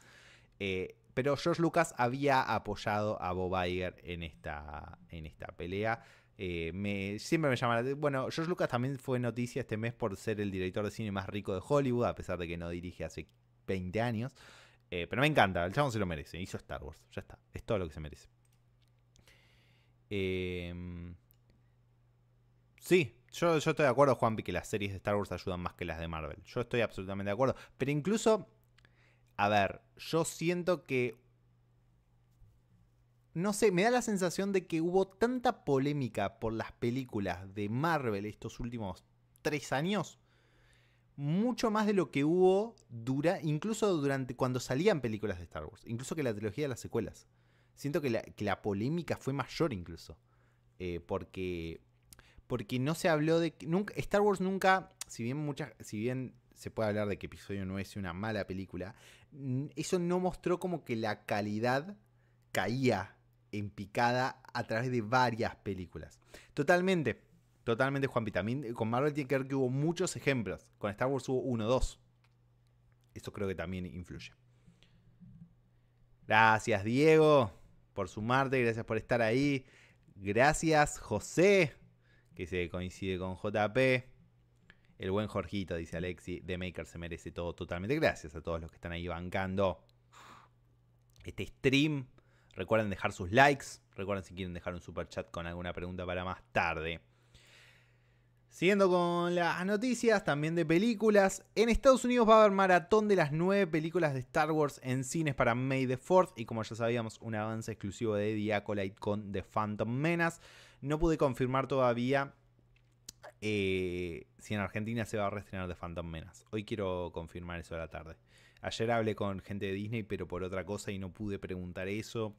Eh, pero George Lucas había apoyado a Bob Iger en esta, en esta pelea eh, me, siempre me llama la Bueno, George Lucas también fue noticia este mes por ser el director de cine más rico de Hollywood, a pesar de que no dirige hace 20 años. Eh, pero me encanta, el chabón se lo merece. Hizo Star Wars, ya está. Es todo lo que se merece. Em, sí, yo, yo, estoy de acuerdo, Juanpi, que las series de Star Wars ayudan más que las de Marvel. Yo estoy absolutamente de acuerdo. Pero incluso, a ver, yo siento que no sé, me da la sensación de que hubo tanta polémica por las películas de Marvel estos últimos tres años, mucho más de lo que hubo dura, incluso durante cuando salían películas de Star Wars, incluso que la trilogía de las secuelas. Siento que la, polémica fue mayor incluso, eh, porque porque no se habló de nunca, Star Wars nunca, si bien muchas, si bien se puede hablar de que episodio no es una mala película, eso no mostró como que la calidad caía en picada a través de varias películas. Totalmente, totalmente Juan Vitamín. Con Marvel tiene que ver que hubo muchos ejemplos. Con Star Wars hubo uno, dos. Eso creo que también influye. Gracias Diego por sumarte, gracias por estar ahí. Gracias José, que se coincide con JP. El buen Jorgito, dice Alexi, The Maker se merece todo totalmente. Gracias a todos los que están ahí bancando este stream Recuerden dejar sus likes. Recuerden si quieren dejar un super chat con alguna pregunta para más tarde. Siguiendo con las noticias también de películas, en Estados Unidos va a haber maratón de las nueve películas de Star Wars en cines para May the 4th y como ya sabíamos un avance exclusivo de The con The Phantom Menace. No pude confirmar todavía eh, si en Argentina se va a reestrenar The Phantom Menace. Hoy quiero confirmar eso a la tarde. Ayer hablé con gente de Disney pero por otra cosa y no pude preguntar eso.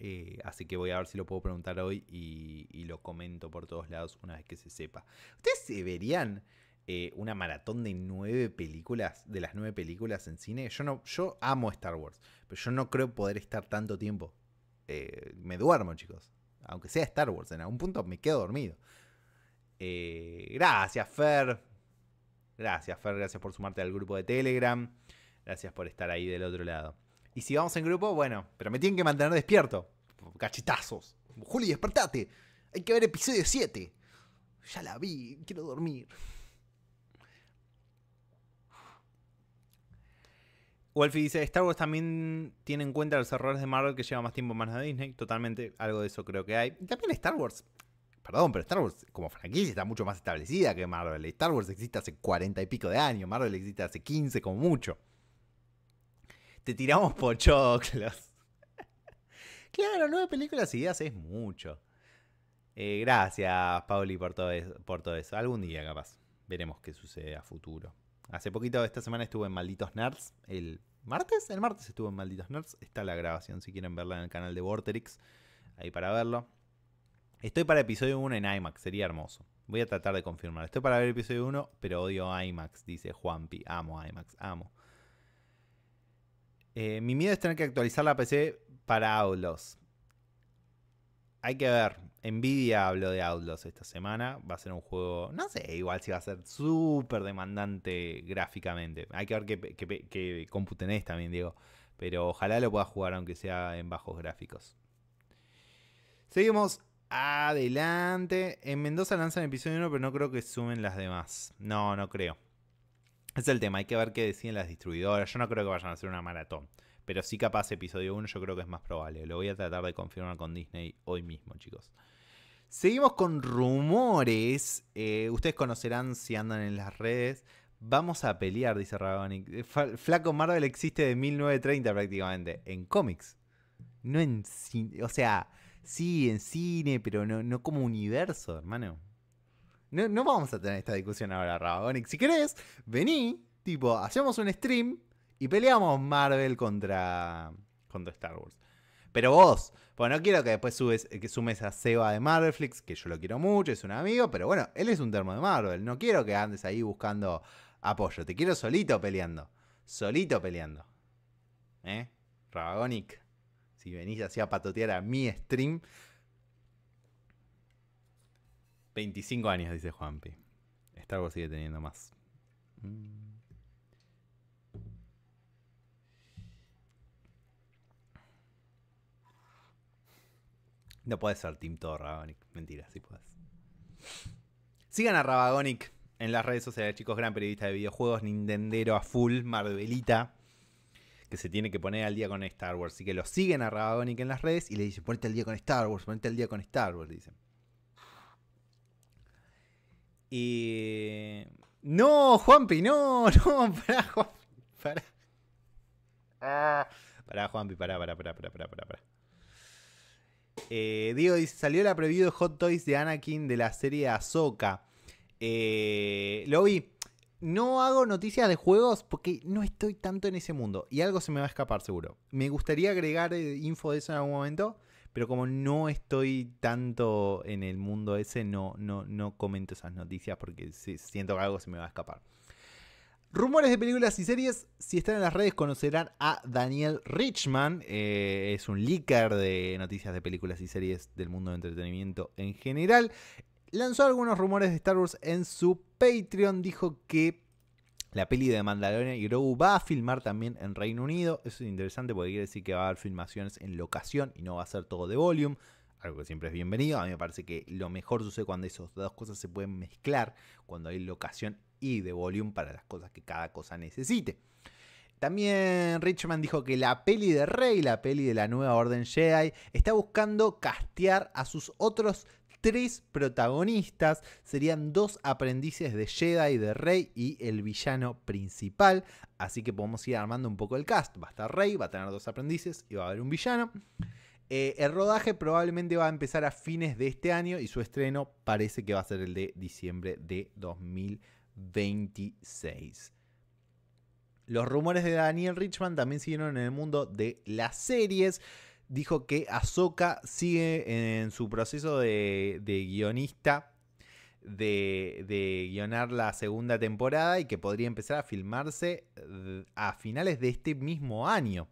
Eh, así que voy a ver si lo puedo preguntar hoy y, lo comento por todos lados una vez que se sepa. ¿Ustedes se verían eh, una maratón de nueve películas, de las nueve películas en cine? Yo no, yo amo Star Wars, pero yo no creo poder estar tanto tiempo. Eh, me duermo, chicos. Aunque sea Star Wars, en algún punto me quedo dormido. gracias, Fer. Gracias, Fer. Gracias por sumarte al grupo de Telegram. Gracias por estar ahí del otro lado. Y si vamos en grupo, bueno, pero me tienen que mantener despierto. Cachetazos. Juli, despertate. Hay que ver episodio 7. Ya la vi, quiero dormir. Wolfie dice, Star Wars también tiene en cuenta los errores de Marvel que lleva más tiempo más a Disney. Totalmente, algo de eso creo que hay. Y también Star Wars. Perdón, pero Star Wars como franquicia está mucho más establecida que Marvel. Star Wars existe hace cuarenta y pico de años, Marvel existe hace 15 como mucho te tiramos pochoclos. claro, nueve películas y ideas es mucho. Eh, gracias, Pauli, por todo, eso, por todo eso. Algún día, capaz. Veremos qué sucede a futuro. Hace poquito, esta semana estuve en Malditos Nerds. El martes, el martes estuve en Malditos Nerds. Está la grabación, si quieren verla en el canal de Vorterix. Ahí para verlo. Estoy para episodio 1 en IMAX, sería hermoso. Voy a tratar de confirmar. Estoy para ver episodio 1, pero odio IMAX, dice Juanpi. Amo IMAX, amo. Eh, mi miedo es tener que actualizar la PC para Outlaws. Hay que ver. Nvidia habló de Outlaws esta semana. Va a ser un juego. No sé, igual si va a ser súper demandante gráficamente. Hay que ver qué, qué, también, Diego. Pero ojalá lo pueda jugar, aunque sea en bajos gráficos. Seguimos adelante. En Mendoza lanzan episodio 1, pero no creo que sumen las demás. No, no creo. Es el tema, hay que ver qué deciden las distribuidoras. Yo no creo que vayan a hacer una maratón. Pero sí capaz episodio 1 yo creo que es más probable. Lo voy a tratar de confirmar con Disney hoy mismo, chicos. Seguimos con rumores. Eh, ustedes conocerán si andan en las redes. Vamos a pelear, dice Ragonic. Eh, flaco Marvel existe de 1930 prácticamente. En cómics. No en cine. O sea, sí, en cine, pero no como universo, hermano. No, vamos a tener esta discusión ahora, Rabagonik Si querés, vení, tipo, hacemos un stream y peleamos Marvel contra, contra Star Wars. Pero vos, pues no quiero que después subes, que sumes a Seba de Marvelflix, que yo lo quiero mucho, es un amigo, pero bueno, él es un termo de Marvel. No quiero que andes ahí buscando apoyo. Te quiero solito peleando. Solito peleando. ¿Eh? Rabagonic. Si venís así a patotear a mi stream, 25 años, dice Juanpi. Star Wars sigue teniendo más. Mm. No puedes ser Tim todo Rabagonic. Mentira, sí puedes. Sigan a Rabagonic en las redes sociales, chicos. Gran periodista de videojuegos, Nintendero a full, Marvelita. Que se tiene que poner al día con Star Wars. Así que lo siguen a Rabagonic en las redes y le dicen: Ponete al día con Star Wars, ponete al día con Star Wars. Dicen. Y. No, Juanpi, no, no, ah. pará, Juanpi, pará. Pará, Juanpi, pará, pará, para, para, pará, Eh, Diego dice: salió el preview Hot Toys de Anakin de la serie Ahsoka. Eh, lo vi. No hago noticias de juegos porque no estoy tanto en ese mundo. Y algo se me va a escapar seguro. Me gustaría agregar eh, info de eso en algún momento. Pero como no estoy tanto en el mundo ese, no, no, no comento esas noticias porque siento que algo se me va a escapar. Rumores de películas y series, si están en las redes conocerán a Daniel Richman, eh, es un leaker de noticias de películas y series del mundo de entretenimiento en general. Lanzó algunos rumores de Star Wars en su Patreon, dijo que la peli de Mandalorian y Grogu va a filmar también en Reino Unido. Eso es interesante porque quiere decir que va a haber filmaciones en locación y no va a ser todo de volumen. Algo que siempre es bienvenido. A mí me parece que lo mejor sucede cuando esas dos cosas se pueden mezclar, cuando hay locación y de volumen para las cosas que cada cosa necesite. También Richman dijo que la peli de Rey, la peli de la nueva Orden Jedi, está buscando castear a sus otros tres protagonistas, serían dos aprendices de Jedi de Rey y el villano principal, así que podemos ir armando un poco el cast, va a estar Rey, va a tener dos aprendices y va a haber un villano. Eh, el rodaje probablemente va a empezar a fines de este año y su estreno parece que va a ser el de diciembre de 2026. Los rumores de Daniel Richman también siguieron en el mundo de las series dijo que Ahsoka sigue en su proceso de, guionista, de, guionar la segunda temporada y que podría empezar a filmarse eh, a finales de este mismo año.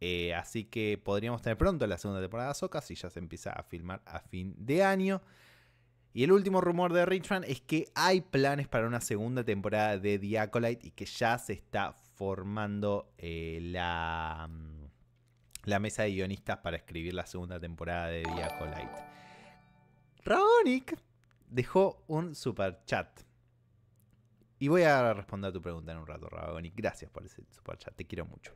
Eh, así que podríamos tener pronto la segunda temporada de Ahsoka si ya se empieza a filmar a fin de año. Y el último rumor de Richman es que hay planes para una segunda temporada de Diacolite y que ya se está formando eh, la mm, la mesa de guionistas para escribir la segunda temporada de Via Colite. Raonic dejó un super chat. Y voy a responder a tu pregunta en un rato, Raonic. Gracias por ese super chat, te quiero mucho.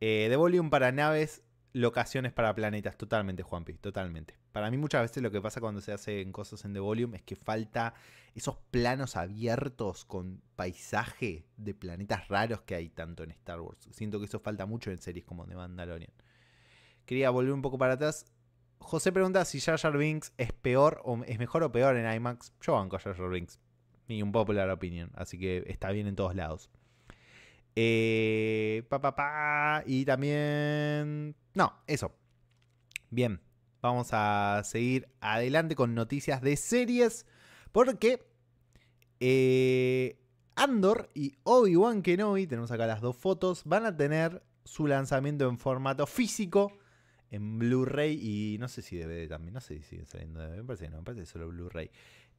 de eh, volumen para naves locaciones para planetas. Totalmente, Juanpi, totalmente. Para mí muchas veces lo que pasa cuando se hacen cosas en The Volume es que falta esos planos abiertos con paisaje de planetas raros que hay tanto en Star Wars. Siento que eso falta mucho en series como The Mandalorian. Quería volver un poco para atrás. José pregunta si Jar Jar Binks es peor o es mejor o peor en IMAX. Yo banco a Jar Jar Binks. Mi popular opinion, así que está bien en todos lados. Eh, pa, pa, y también... No, eso. Bien, vamos a seguir adelante con noticias de series. Porque eh, Andor y Obi-Wan Kenobi, tenemos acá las dos fotos, van a tener su lanzamiento en formato físico. En Blu-ray y no sé si DVD también, no sé si sigue saliendo DVD, me parece que no, me parece solo Blu-ray.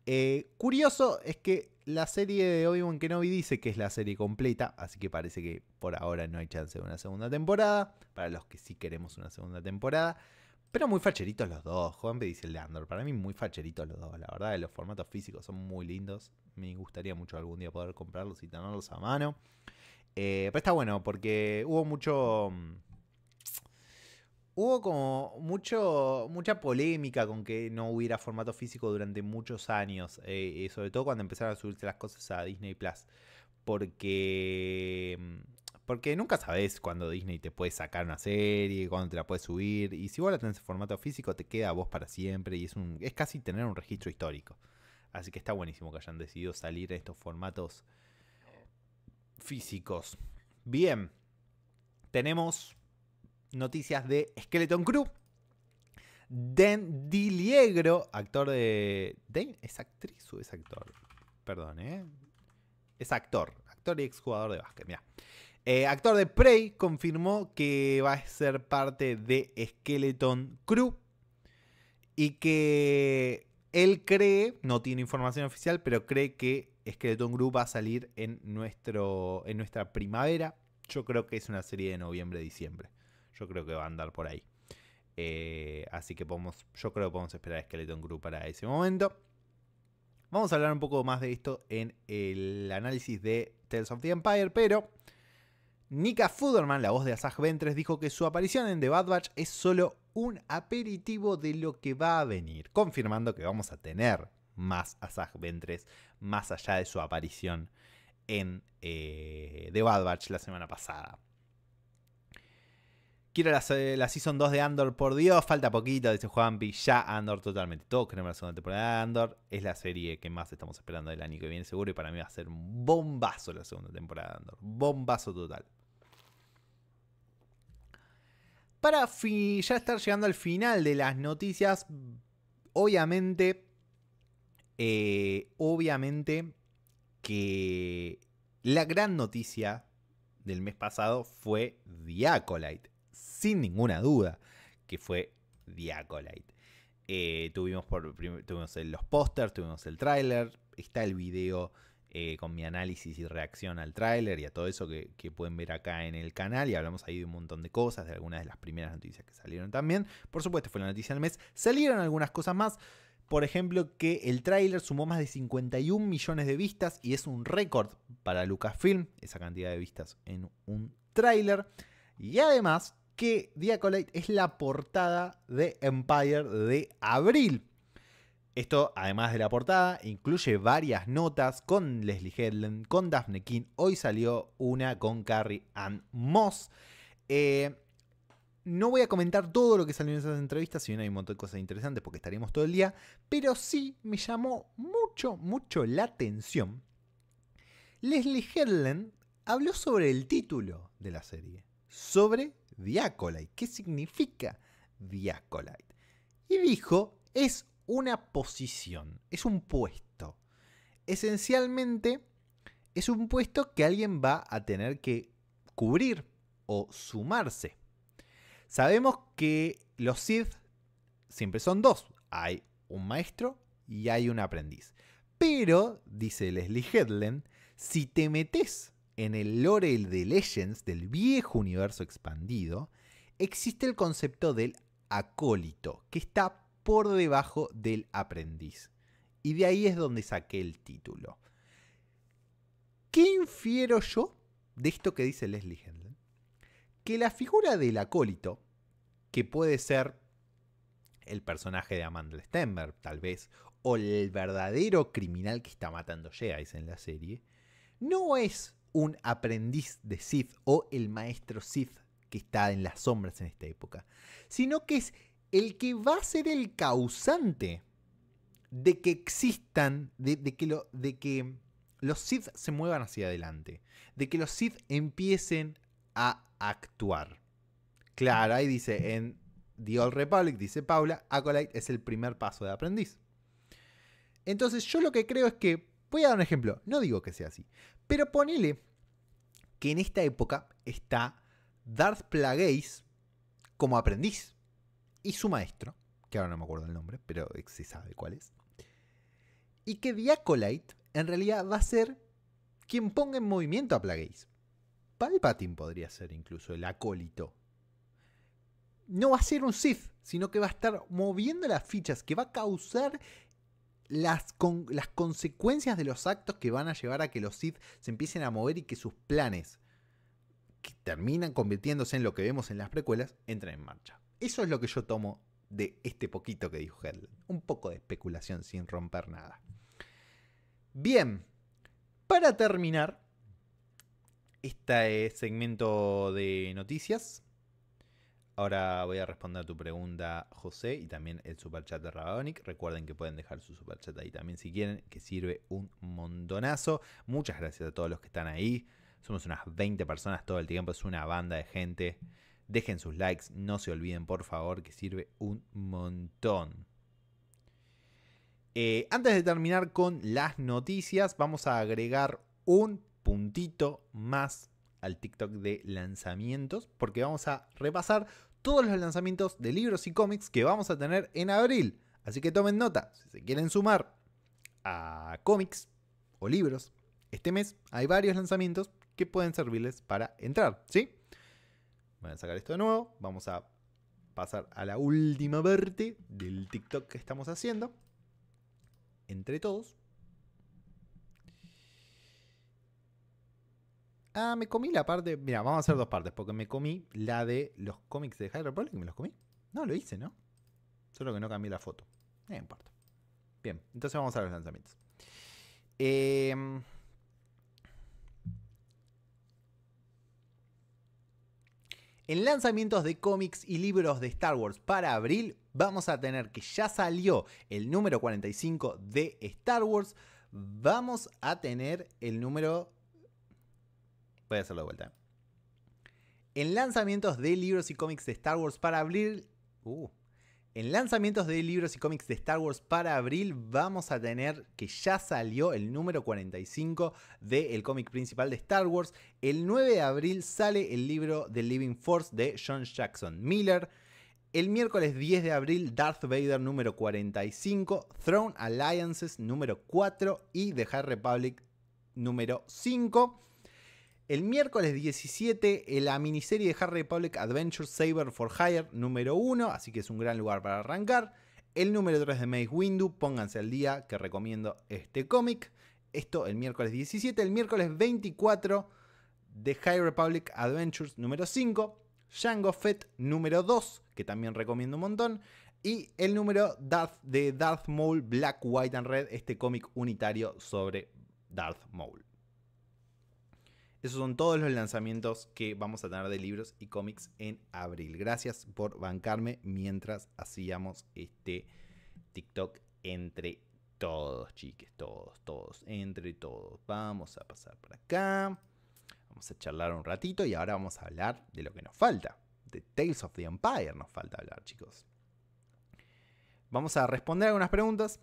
Eh, curioso es que la serie de Obi-Wan Kenobi dice que es la serie completa, así que parece que por ahora no hay chance de una segunda temporada, para los que sí queremos una segunda temporada. Pero muy facheritos los dos, Juan dice Leandro. Para mí, muy facheritos los dos. La verdad, los formatos físicos son muy lindos. Me gustaría mucho algún día poder comprarlos y tenerlos a mano. Eh, pero está bueno, porque hubo mucho. Mm, hubo como mucho, mucha polémica con que no hubiera formato físico durante muchos años, eh, eh, sobre todo cuando empezaron a subirse las cosas a Disney Plus, porque mm, porque nunca sabes cuándo Disney te puede sacar una serie, cuándo te la puede subir. Y si vos la tenés en formato físico, te queda a vos para siempre. Y es, un, es casi tener un registro histórico. Así que está buenísimo que hayan decidido salir en estos formatos físicos. Bien. Tenemos noticias de Skeleton Crew. Dan Diliegro, actor de... ¿Es actriz o es actor? Perdón, ¿eh? Es actor, actor y exjugador de básquet, mira. Eh, actor de Prey confirmó que va a ser parte de Skeleton Crew y que él cree, no tiene información oficial, pero cree que Skeleton Crew va a salir en, nuestro, en nuestra primavera. Yo creo que es una serie de noviembre-diciembre. Yo creo que va a andar por ahí. Eh, así que podemos, yo creo que podemos esperar a Skeleton Group para ese momento. Vamos a hablar un poco más de esto en el análisis de Tales of the Empire, pero Nika Fuderman, la voz de Asajj Ventres, dijo que su aparición en The Bad Batch es solo un aperitivo de lo que va a venir, confirmando que vamos a tener más Asajj Ventres más allá de su aparición en eh, The Bad Batch la semana pasada. Quiero eh, la, Season 2 de Andor, por Dios, falta poquito, dice Juanpi. Ya Andor totalmente. Todos queremos la segunda temporada de Andor. Es la serie que más estamos esperando del año que viene, seguro. Y para mí va a ser un bombazo la segunda temporada de Andor. Bombazo total. Para ya estar llegando al final de las noticias, obviamente, eh, obviamente que la gran noticia del mes pasado fue Diacolite sin ninguna duda, que fue Diacolite. Eh, tuvimos, los pósters, tuvimos el tráiler, está el video eh, con mi análisis y reacción al tráiler y a todo eso que, que, pueden ver acá en el canal. Y hablamos ahí de un montón de cosas, de algunas de las primeras noticias que salieron también. Por supuesto, fue la noticia del mes. Salieron algunas cosas más. Por ejemplo, que el tráiler sumó más de 51 millones de vistas y es un récord para Lucasfilm, esa cantidad de vistas en un tráiler. Y además que Diacolite es la portada de Empire de abril. Esto, además de la portada, incluye varias notas con Leslie Hedlund, con Daphne King. Hoy salió una con Carrie Ann Moss. Eh, no voy a comentar todo lo que salió en esas entrevistas, si bien hay un montón de cosas interesantes porque estaríamos todo el día, pero sí me llamó mucho, mucho la atención. Leslie Hedlund habló sobre el título de la serie, sobre Diacolite. ¿Qué significa Diacolite? Y dijo, es una posición, es un puesto. Esencialmente, es un puesto que alguien va a tener que cubrir o sumarse. Sabemos que los Sith siempre son dos. Hay un maestro y hay un aprendiz. Pero, dice Leslie Headland, si te metes en el lore de Legends, del viejo universo expandido, existe el concepto del acólito, que está por debajo del aprendiz. Y de ahí es donde saqué el título. ¿Qué infiero yo de esto que dice Leslie Hendlen? Que la figura del acólito, que puede ser el personaje de Amanda Stenberg, tal vez, o el verdadero criminal que está matando Jedi en la serie, no es un aprendiz de Sith o el maestro Sith que está en las sombras en esta época, sino que es el que va a ser el causante de que existan, de, que, que los Sith se muevan hacia adelante, de que los Sith empiecen a actuar. Claro, ahí dice en The Old Republic, dice Paula, Acolyte es el primer paso de aprendiz. Entonces yo lo que creo es que, voy a dar un ejemplo, no digo que sea así, pero ponele que en esta época está Darth Plagueis como aprendiz y su maestro, que ahora no me acuerdo el nombre, pero se sabe cuál es. Y que Diacolite en realidad va a ser quien ponga en movimiento a Plagueis. Palpatine podría ser incluso el acólito. No va a ser un Sith, sino que va a estar moviendo las fichas, que va a causar las, las consecuencias de los actos que van a llevar a que los Sith se empiecen a mover y que sus planes, que terminan convirtiéndose en lo que vemos en las precuelas, entren en marcha. Eso es lo que yo tomo de este poquito que dijo Hedlund. Un poco de especulación sin romper nada. Bien, para terminar, este segmento de noticias, Ahora voy a responder a tu pregunta, José, y también el superchat de Rabadonic. Recuerden que pueden dejar su superchat ahí también si quieren, que sirve un montonazo. Muchas gracias a todos los que están ahí. Somos unas 20 personas todo el tiempo, es una banda de gente. Dejen sus likes, no se olviden, por favor, que sirve un montón. Eh, antes de terminar con las noticias, vamos a agregar un puntito más al TikTok de lanzamientos, porque vamos a repasar todos los lanzamientos de libros y cómics que vamos a tener en abril. Así que tomen nota, si se quieren sumar a cómics o libros, este mes hay varios lanzamientos que pueden servirles para entrar, ¿sí? Voy a sacar esto de nuevo, vamos a pasar a la última parte del TikTok que estamos haciendo. Entre todos. Ah, me comí la parte. Mira, vamos a hacer dos partes, porque me comí la de los cómics de High ¿Me los comí? No, lo hice, ¿no? Solo que no cambié la foto. No importa. Bien, entonces vamos a los lanzamientos. Em, en lanzamientos de cómics y libros de Star Wars para abril, vamos a tener que ya salió el número 45 de Star Wars. Vamos a tener el número Voy a hacerlo de vuelta. En lanzamientos de libros y cómics de Star Wars para abril. Uh, en lanzamientos de libros y cómics de Star Wars para abril vamos a tener que ya salió el número 45 del cómic principal de Star Wars. El 9 de abril sale el libro The Living Force de John Jackson Miller. El miércoles 10 de abril Darth Vader número 45, Throne Alliances número 4 y The High Republic número 5. El miércoles 17, la miniserie de Harry Republic Adventures, Saber for Hire número 1, así que es un gran lugar para arrancar. El número 3 de Maze Windu, pónganse al día que recomiendo este cómic. Esto el miércoles 17, el miércoles 24 de High Republic Adventures número 5, Django Fett número 2, que también recomiendo un montón, y el número de Darth Maul Black, White and Red, este cómic unitario sobre Darth Maul. Esos son todos los lanzamientos que vamos a tener de libros y cómics en abril. Gracias por bancarme mientras hacíamos este TikTok entre todos, chiques, todos, todos, entre todos. Vamos a pasar por acá. Vamos a charlar un ratito y ahora vamos a hablar de lo que nos falta. De Tales of the Empire nos falta hablar, chicos. Vamos a responder algunas preguntas.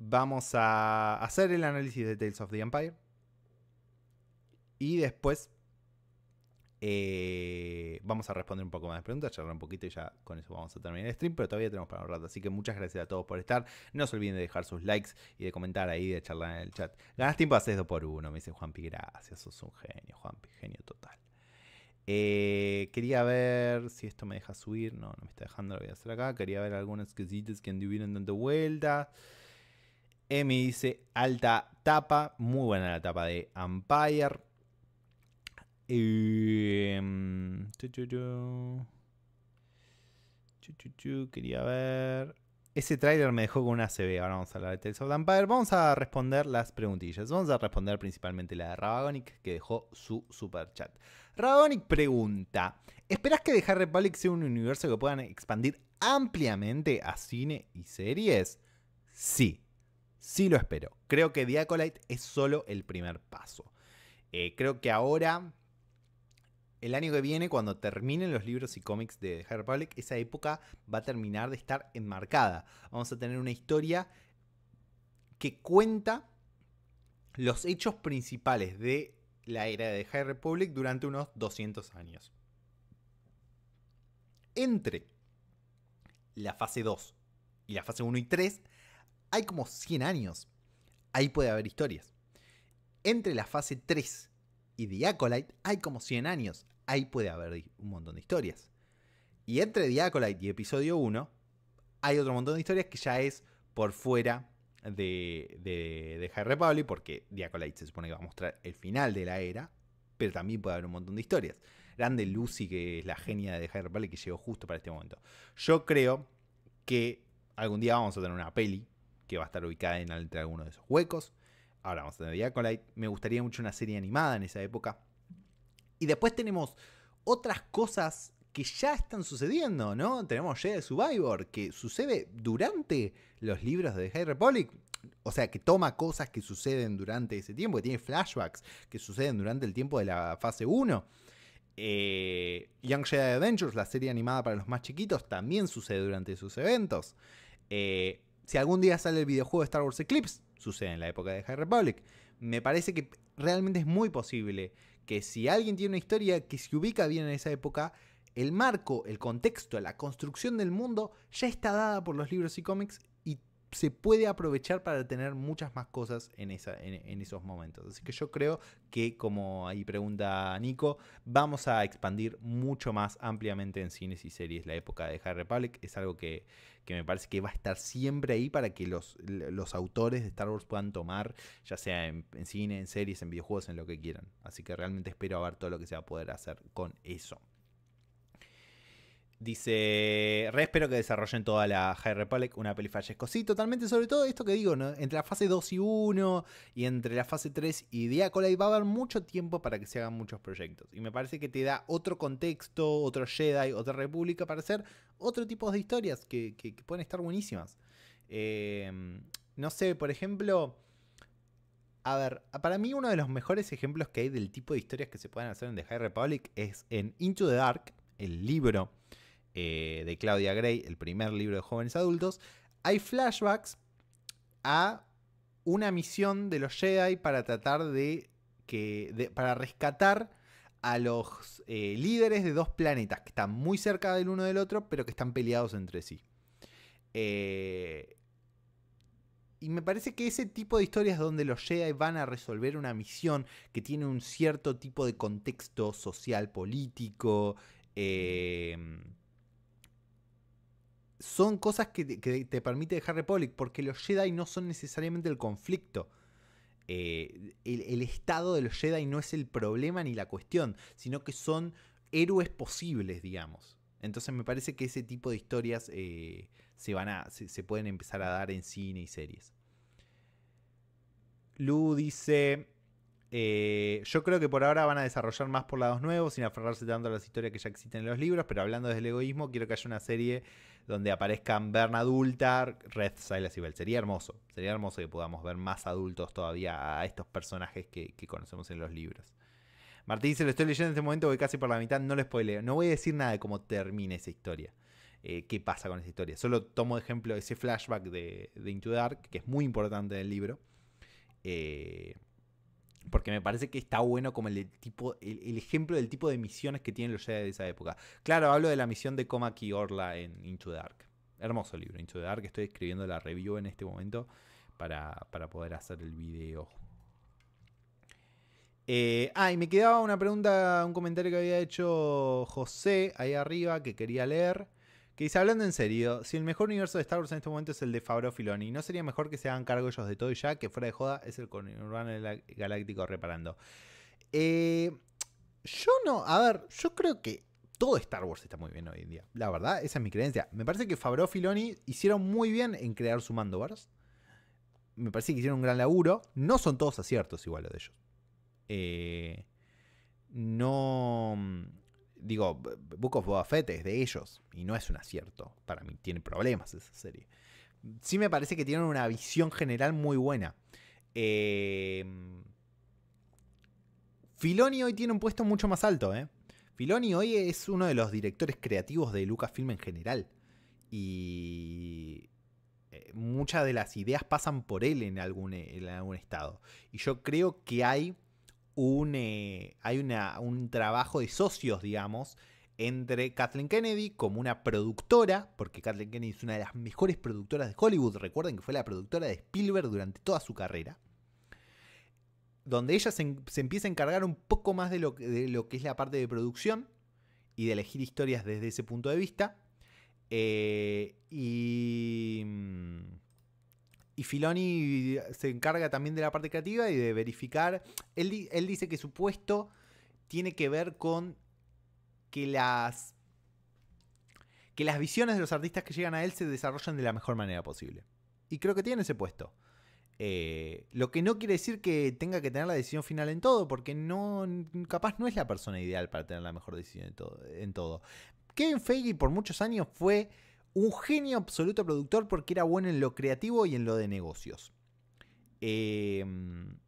Vamos a hacer el análisis de Tales of the Empire y después eh, vamos a responder un poco más de preguntas, charlar un poquito y ya con eso vamos a terminar el stream, pero todavía tenemos para un rato. Así que muchas gracias a todos por estar. No se olviden de dejar sus likes y de comentar ahí, de charlar en el chat. Ganas tiempo, haces dos por uno, me dice Juanpi. Gracias, sos un genio, Juanpi, genio total. Eh, quería ver si esto me deja subir. No, no me está dejando, lo voy a hacer acá. Quería ver algunos quesitos que anduvieron dando vuelta. Emi dice alta tapa, muy buena la tapa de Empire. Eh, mm, quería ver. Ese tráiler me dejó con una CB. Ahora vamos a hablar de Tales of Vamos a responder las preguntillas. Vamos a responder principalmente la de Rabagonic, que dejó su super chat. Rabagonic pregunta: ¿Esperas que The Republic sea un universo que puedan expandir ampliamente a cine y series? Sí. Sí lo espero. Creo que Diacolite es solo el primer paso. Eh, creo que ahora el año que viene, cuando terminen los libros y cómics de The High Republic, esa época va a terminar de estar enmarcada. Vamos a tener una historia que cuenta los hechos principales de la era de The High Republic durante unos 200 años. Entre la fase 2 y la fase 1 y 3 hay como 100 años. Ahí puede haber historias. Entre la fase 3 y The hay como 100 años. Ahí puede haber un montón de historias. Y entre The y episodio 1 hay otro montón de historias que ya es por fuera de, de, de High porque The se supone que va a mostrar el final de la era, pero también puede haber un montón de historias. Grande Lucy, que es la genia de The High que llegó justo para este momento. Yo creo que algún día vamos a tener una peli que va a estar ubicada en entre alguno de esos huecos ahora vamos a Light. me gustaría mucho una serie animada en esa época. Y después tenemos otras cosas que ya están sucediendo, ¿no? Tenemos Jedi Survivor, que sucede durante los libros de The High Republic. O sea, que toma cosas que suceden durante ese tiempo, que tiene flashbacks que suceden durante el tiempo de la fase 1. Eh, Young Jedi Adventures, la serie animada para los más chiquitos, también sucede durante sus eventos. Eh, si algún día sale el videojuego de Star Wars Eclipse, sucede en la época de High Republic. Me parece que realmente es muy posible que si alguien tiene una historia que se ubica bien en esa época, el marco, el contexto, la construcción del mundo ya está dada por los libros y cómics se puede aprovechar para tener muchas más cosas en, en, esos momentos. Así que yo creo que, como ahí pregunta Nico, vamos a expandir mucho más ampliamente en cines y series la época de Harry Republic. Es algo que, que me parece que va a estar siempre ahí para que los, autores de Star Wars puedan tomar, ya sea en, cine, en series, en videojuegos, en lo que quieran. Así que realmente espero a ver todo lo que se va a poder hacer con eso. Dice, re espero que desarrollen toda la High Republic, una peli fallezco. Sí, totalmente, sobre todo esto que digo, entre la fase 2 y 1 y entre la fase 3 y Diacola, y va a haber mucho tiempo para que se hagan muchos proyectos. Y me parece que te da otro contexto, otro Jedi, otra República para hacer otro tipo de historias que, pueden estar buenísimas. Em, no sé, por ejemplo... A ver, para mí uno de los mejores ejemplos que hay del tipo de historias que se pueden hacer en The High Republic es en Into the Dark, el libro eh, de Claudia Gray, el primer libro de jóvenes adultos, hay flashbacks a una misión de los Jedi para tratar de que para rescatar a los eh, líderes de dos planetas que están muy cerca del uno del otro, pero que están peleados entre sí. Eh, y me parece que ese tipo de historias donde los Jedi van a resolver una misión que tiene un cierto tipo de contexto social, político, eh, son cosas que te, permite dejar Republic, porque los Jedi no son necesariamente el conflicto. Eh, el, estado de los Jedi no es el problema ni la cuestión, sino que son héroes posibles, digamos. Entonces me parece que ese tipo de historias eh, se, van a, se, pueden empezar a dar en cine y series. Lu dice, eh, yo creo que por ahora van a desarrollar más por lados nuevos, sin aferrarse tanto a las historias que ya existen en los libros, pero hablando del egoísmo, quiero que haya una serie donde aparezcan Bern Red, Silas y Bell. Sería hermoso, sería hermoso que podamos ver más adultos todavía a estos personajes que, conocemos en los libros. Martín dice, lo estoy leyendo en este momento, voy casi por la mitad, no les puedo leer. No voy a decir nada de cómo termina esa historia. Eh, qué pasa con esa historia. Solo tomo de ejemplo ese flashback de, de Into Dark, que es muy importante del libro. Eh, porque me parece que está bueno como el, tipo, el, ejemplo del tipo de misiones que tienen los Jedi de esa época. Claro, hablo de la misión de Komaki Orla en Into Dark. Hermoso libro, Into the Dark. Estoy escribiendo la review en este momento para, poder hacer el video. Eh, ah, y me quedaba una pregunta, un comentario que había hecho José ahí arriba que quería leer. Que dice, hablando en serio, si el mejor universo de Star Wars en este momento es el de Fabro Filoni, ¿no sería mejor que se hagan cargo ellos de todo y ya? Que fuera de joda es el conurbano galáctico reparando. Eh, yo no, a ver, yo creo que todo Star Wars está muy bien hoy en día. La verdad, esa es mi creencia. Me parece que Fabro Filoni hicieron muy bien en crear su Mandovers. Me parece que hicieron un gran laburo. No son todos aciertos igual los de ellos. Eh, no digo, Book of es de ellos y no es un acierto. Para mí tiene problemas esa serie. Sí me parece que tienen una visión general muy buena. Em, Filoni hoy tiene un puesto mucho más alto. ¿eh? Filoni hoy es uno de los directores creativos de Lucasfilm en general. Y eh, muchas de las ideas pasan por él en algún, en algún estado. Y yo creo que hay hay un trabajo de socios, digamos, entre Kathleen Kennedy como una productora, porque Kathleen Kennedy es una de las mejores productoras de Hollywood, recuerden que fue la productora de Spielberg durante toda su carrera, donde ella se, empieza a encargar un poco más de lo, que es la parte de producción y de elegir historias desde ese punto de vista. Eh, y mm, y Filoni se encarga también de la parte creativa y de verificar. Él, dice que su puesto tiene que ver con que las que las visiones de los artistas que llegan a él se desarrollan de la mejor manera posible. Y creo que tiene ese puesto. Eh, lo que no quiere decir que tenga que tener la decisión final en todo, porque no, capaz no es la persona ideal para tener la mejor decisión en todo. En todo. Kevin Feige por muchos años fue un genio absoluto productor porque era bueno en lo creativo y en lo de negocios. Em,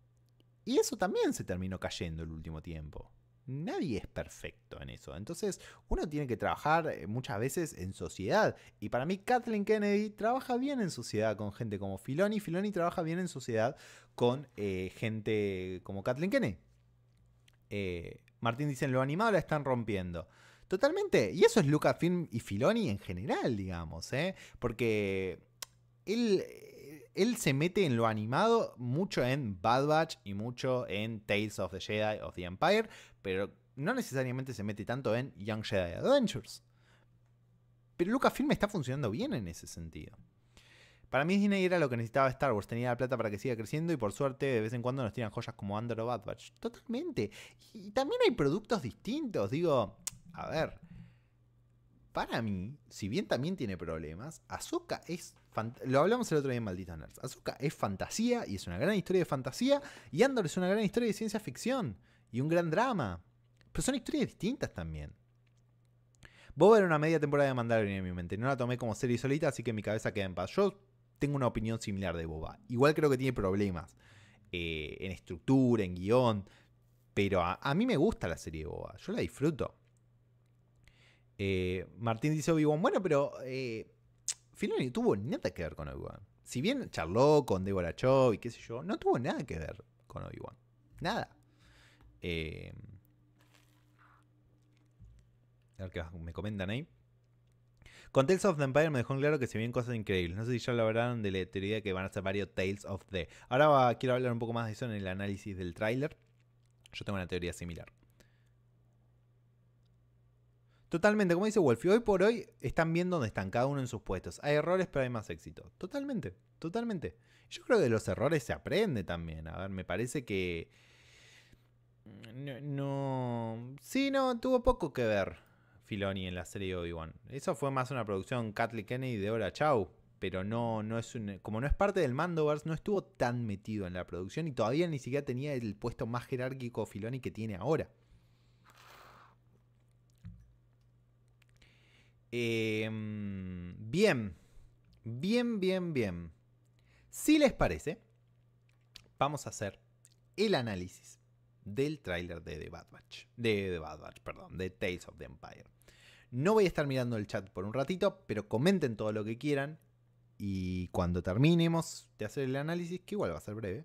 y eso también se terminó cayendo el último tiempo. Nadie es perfecto en eso. Entonces uno tiene que trabajar eh, muchas veces en sociedad. Y para mí Kathleen Kennedy trabaja bien en sociedad con gente como Filoni. Filoni trabaja bien en sociedad con eh, gente como Kathleen Kennedy. Eh, Martín dice, lo animado la están rompiendo. Totalmente. Y eso es Film y Filoni en general, digamos, ¿eh? Porque él, él se mete en lo animado mucho en Bad Batch y mucho en Tales of the Jedi of the Empire, pero no necesariamente se mete tanto en Young Jedi Adventures. Pero Film está funcionando bien en ese sentido. Para mí Disney era lo que necesitaba Star Wars, tenía la plata para que siga creciendo y por suerte de vez en cuando nos tiran joyas como Andor o Bad Batch. Totalmente. Y también hay productos distintos, digo, a ver, para mí, si bien también tiene problemas, Azúcar es. Lo hablamos el otro día en Maldita Nerds. Azuka es fantasía y es una gran historia de fantasía. Y Andor es una gran historia de ciencia ficción y un gran drama. Pero son historias distintas también. Boba era una media temporada de Mandalorian en mi mente. No la tomé como serie solita, así que mi cabeza queda en paz. Yo tengo una opinión similar de Boba. Igual creo que tiene problemas eh, en estructura, en guión. Pero a, a mí me gusta la serie de Boba. Yo la disfruto. Eh, Martín dice Obi-Wan, bueno, pero eh, tuvo nada que ver con Obi-Wan. Si bien charló con Deborah Cho y qué sé yo, no tuvo nada que ver con Obi-Wan. Nada. Eh, a ver qué me comentan ahí. Con Tales of the Empire me dejó en claro que se vienen cosas increíbles. No sé si ya lo hablaron de la teoría que van a hacer varios Tales of the. Ahora quiero hablar un poco más de eso en el análisis del tráiler. Yo tengo una teoría similar. Totalmente, como dice Wolfie, hoy por hoy están viendo donde están, cada uno en sus puestos. Hay errores, pero hay más éxito. Totalmente, totalmente. Yo creo que de los errores se aprende también. A ver, me parece que. No. Sí, no, tuvo poco que ver Filoni en la serie Obi-Wan. Eso fue más una producción Kathleen Kennedy de Hora Chau. Pero no, no es como no es parte del Mandoverse, no estuvo tan metido en la producción y todavía ni siquiera tenía el puesto más jerárquico Filoni que tiene ahora. Em, bien, bien, bien, bien. Si les parece, vamos a hacer el análisis del tráiler de The Bad Batch. De The Bad Batch, perdón, de Tales of the Empire. No voy a estar mirando el chat por un ratito, pero comenten todo lo que quieran. Y cuando terminemos de hacer el análisis, que igual va a ser breve,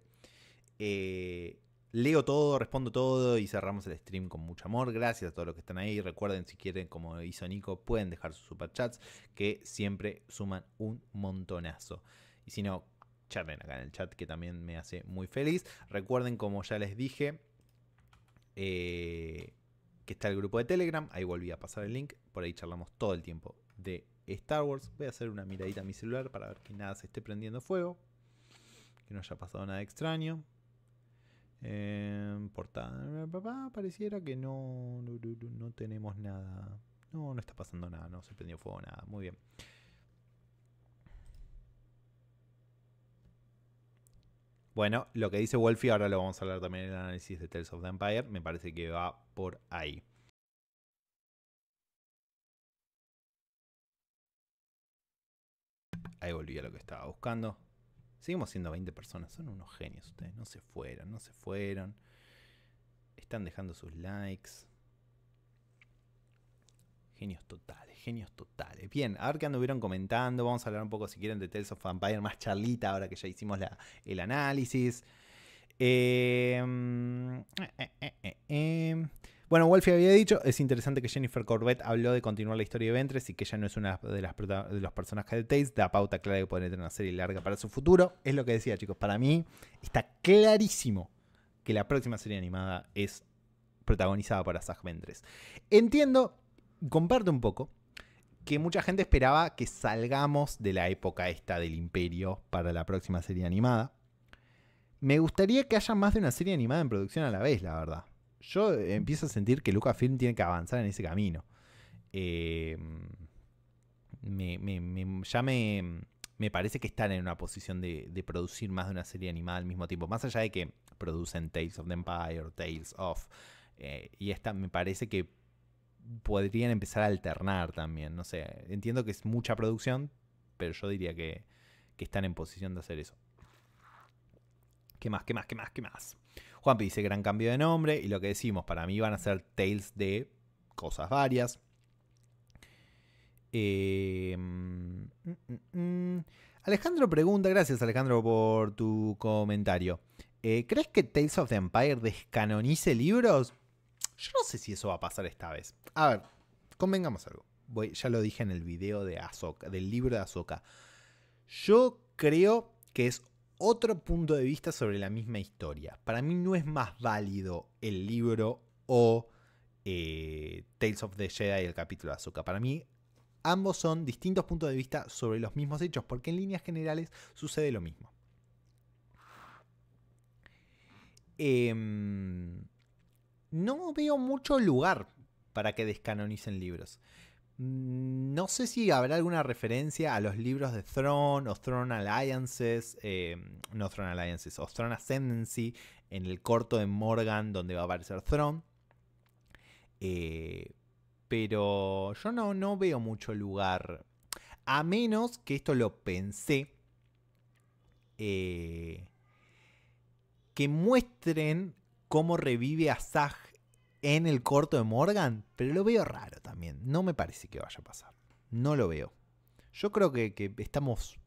eh, leo todo, respondo todo y cerramos el stream con mucho amor. Gracias a todos los que están ahí. Recuerden, si quieren, como hizo Nico, pueden dejar sus superchats que siempre suman un montonazo. Y si no, charlen acá en el chat que también me hace muy feliz. Recuerden, como ya les dije, eh, que está el grupo de Telegram. Ahí volví a pasar el link. Por ahí charlamos todo el tiempo de Star Wars. Voy a hacer una miradita a mi celular para ver que nada se esté prendiendo fuego. Que no haya pasado nada extraño. Em, portada. pareciera que no, no, no, tenemos nada. No, no está pasando nada, no se prendió fuego nada. Muy bien. Bueno, lo que dice Wolfie, ahora lo vamos a hablar también en el análisis de Tales of the Empire. Me parece que va por ahí. Ahí volví a lo que estaba buscando. Seguimos siendo 20 personas, son unos genios ustedes, no se fueron, no se fueron. Están dejando sus likes. Genios totales, genios totales. Bien, a ver qué anduvieron comentando. Vamos a hablar un poco, si quieren, de Tales of Vampire, más charlita, ahora que ya hicimos el análisis. Em, eh, eh, eh, em. Bueno, Wolfie había dicho, es interesante que Jennifer Corbett habló de continuar la historia de Ventres y que ella no es una de las de los personajes de taste da pauta clara que podría tener una serie larga para su futuro. Es lo que decía, chicos, para mí está clarísimo que la próxima serie animada es protagonizada por Asaj Ventres. Entiendo, comparto un poco, que mucha gente esperaba que salgamos de la época esta del imperio para la próxima serie animada. Me gustaría que haya más de una serie animada en producción a la vez, la verdad yo empiezo a sentir que Lucasfilm tiene que avanzar en ese camino. Em, me, ya me, parece que están en una posición de, producir más de una serie animada al mismo tiempo. Más allá de que producen Tales of the Empire, Tales of. Eh, y esta me parece que podrían empezar a alternar también. No sé, entiendo que es mucha producción, pero yo diría que están en posición de hacer eso. ¿Qué más? ¿Qué más? ¿Qué más? ¿Qué más? Juanpi dice gran cambio de nombre y lo que decimos, para mí van a ser Tales de cosas varias. Em, mm, mm, mm. Alejandro pregunta, gracias Alejandro por tu comentario. Eh, ¿Crees que Tales of the Empire descanonice libros? Yo no sé si eso va a pasar esta vez. A ver, convengamos algo. ya lo dije en el video de Azoka, del libro de Azoka. Yo creo que es otro punto de vista sobre la misma historia. Para mí no es más válido el libro o eh, Tales of the Jedi y el capítulo de Azúcar. Para mí ambos son distintos puntos de vista sobre los mismos hechos, porque en líneas generales sucede lo mismo. Em, no veo mucho lugar para que descanonicen libros. Mm, no sé si habrá alguna referencia a los libros de Throne o Throne Alliances, em, no Throne Alliances, o Throne Ascendancy, en el corto de Morgan donde va a aparecer Throne. Eh, pero yo no, no veo mucho lugar, a menos que esto lo pensé, eh, que muestren cómo revive a Saj en el corto de Morgan, pero lo veo raro también. No me parece que vaya a pasar. No lo veo. Yo creo que, estamos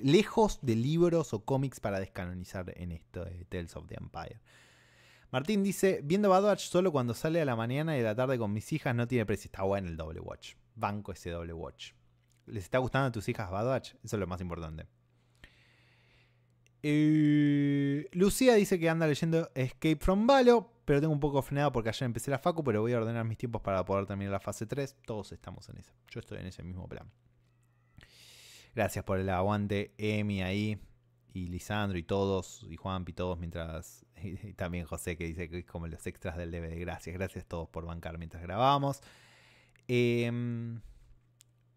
lejos de libros o cómics para descanonizar en esto de Tales of the Empire. Martín dice, viendo Bad solo cuando sale a la mañana y a la tarde con mis hijas no tiene precio. Está bueno el doble watch. Banco ese doble watch. ¿Les está gustando a tus hijas Bad Eso es lo más importante. Eh, Lucía dice que anda leyendo Escape from Valo, pero tengo un poco frenado porque ayer empecé la Facu, pero voy a ordenar mis tiempos para poder terminar la fase 3. Todos estamos en eso. Yo estoy en ese mismo plan. Gracias por el aguante, Emi ahí, y Lisandro, y todos, y Juanpi, todos, mientras. Y, también José que dice que es como los extras del DVD. Gracias, gracias a todos por bancar mientras grabamos. Em,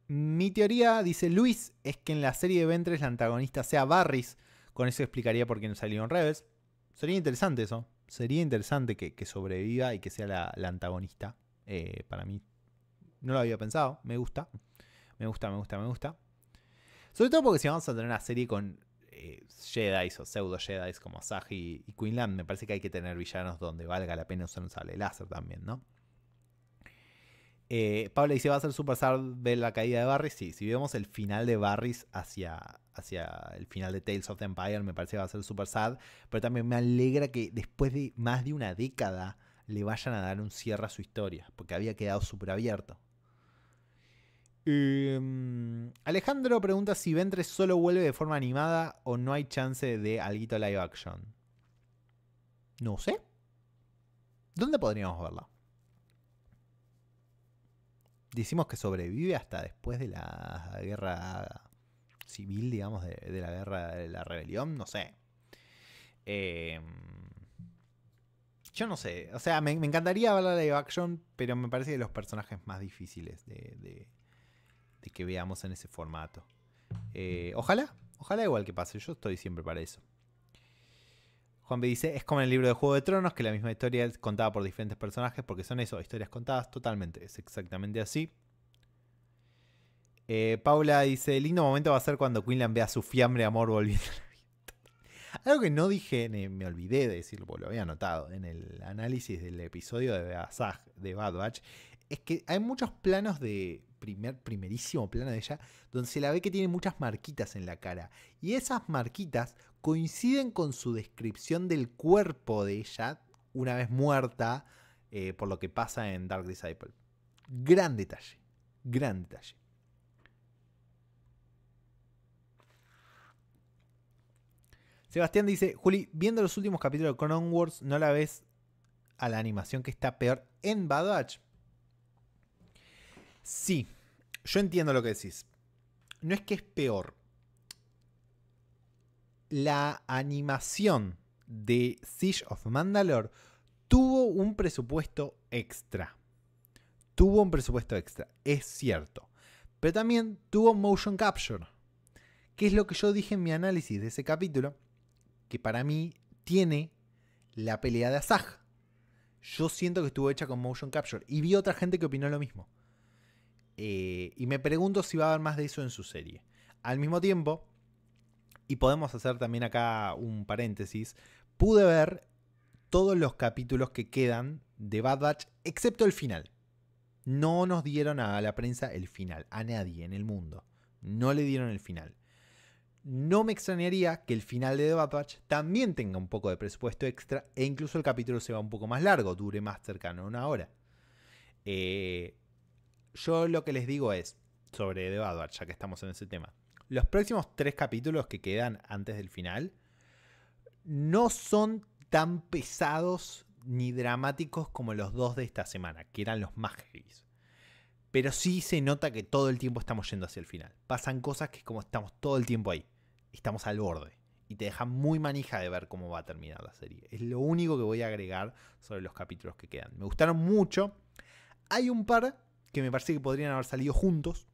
mi teoría, dice Luis, es que en la serie de Ventres la antagonista sea Barris con eso explicaría por qué no salió en Rebels. Sería interesante eso. Sería interesante que, sobreviva y que sea la, antagonista. Eh, para mí, no lo había pensado. Me gusta. Me gusta, me gusta, me gusta. Sobre todo porque si vamos a tener una serie con eh, Jedi o pseudo Jedi como Saji y Quinlan, me parece que hay que tener villanos donde valga la pena usar un láser también, ¿no? Eh, Pablo dice, ¿va a ser Super Sad de la caída de Barry? Sí, si vemos el final de Barry hacia, hacia el final de Tales of the Empire, me parece que va a ser Super Sad, pero también me alegra que después de más de una década le vayan a dar un cierre a su historia, porque había quedado súper abierto. Em, Alejandro pregunta si Ventre solo vuelve de forma animada o no hay chance de alguito live action. No sé. ¿Dónde podríamos verla? decimos que sobrevive hasta después de la guerra civil, digamos, de, la guerra de la rebelión, no sé. Em, yo no sé, o sea, me, encantaría hablar de action, pero me parece de los personajes más difíciles de, que veamos en ese formato. Eh, ojalá, ojalá igual que pase, yo estoy siempre para eso. Juan B dice, es como en el libro de Juego de Tronos, que la misma historia es contada por diferentes personajes, porque son eso, historias contadas totalmente, es exactamente así. Eh, Paula dice, el lindo momento va a ser cuando Quinlan vea su fiambre amor volviendo Algo que no dije, me olvidé de decirlo, porque lo había notado en el análisis del episodio de, de Bad Batch, es que hay muchos planos de primer, primerísimo plano de ella, donde se la ve que tiene muchas marquitas en la cara. Y esas marquitas coinciden con su descripción del cuerpo de ella una vez muerta eh, por lo que pasa en Dark Disciple. Gran detalle, gran detalle. Sebastián dice, Juli, viendo los últimos capítulos de Conan Wars, ¿no la ves a la animación que está peor en Bad Batch? Sí, yo entiendo lo que decís. No es que es peor, la animación de Siege of Mandalore tuvo un presupuesto extra. Tuvo un presupuesto extra, es cierto. Pero también tuvo motion capture, que es lo que yo dije en mi análisis de ese capítulo, que para mí tiene la pelea de Asajj. Yo siento que estuvo hecha con motion capture y vi otra gente que opinó lo mismo. Eh, y me pregunto si va a haber más de eso en su serie. Al mismo tiempo, y podemos hacer también acá un paréntesis, pude ver todos los capítulos que quedan de Bad Batch, excepto el final. No nos dieron a la prensa el final, a nadie en el mundo. No le dieron el final. No me extrañaría que el final de Bad Batch también tenga un poco de presupuesto extra e incluso el capítulo se va un poco más largo, dure más cercano a una hora. Eh, yo lo que les digo es, sobre The Bad Batch, ya que estamos en ese tema, los próximos tres capítulos que quedan antes del final no son tan pesados ni dramáticos como los dos de esta semana, que eran los más heavy. Pero sí se nota que todo el tiempo estamos yendo hacia el final. Pasan cosas que como estamos todo el tiempo ahí, estamos al borde. Y te deja muy manija de ver cómo va a terminar la serie. Es lo único que voy a agregar sobre los capítulos que quedan. Me gustaron mucho. Hay un par que me parece que podrían haber salido juntos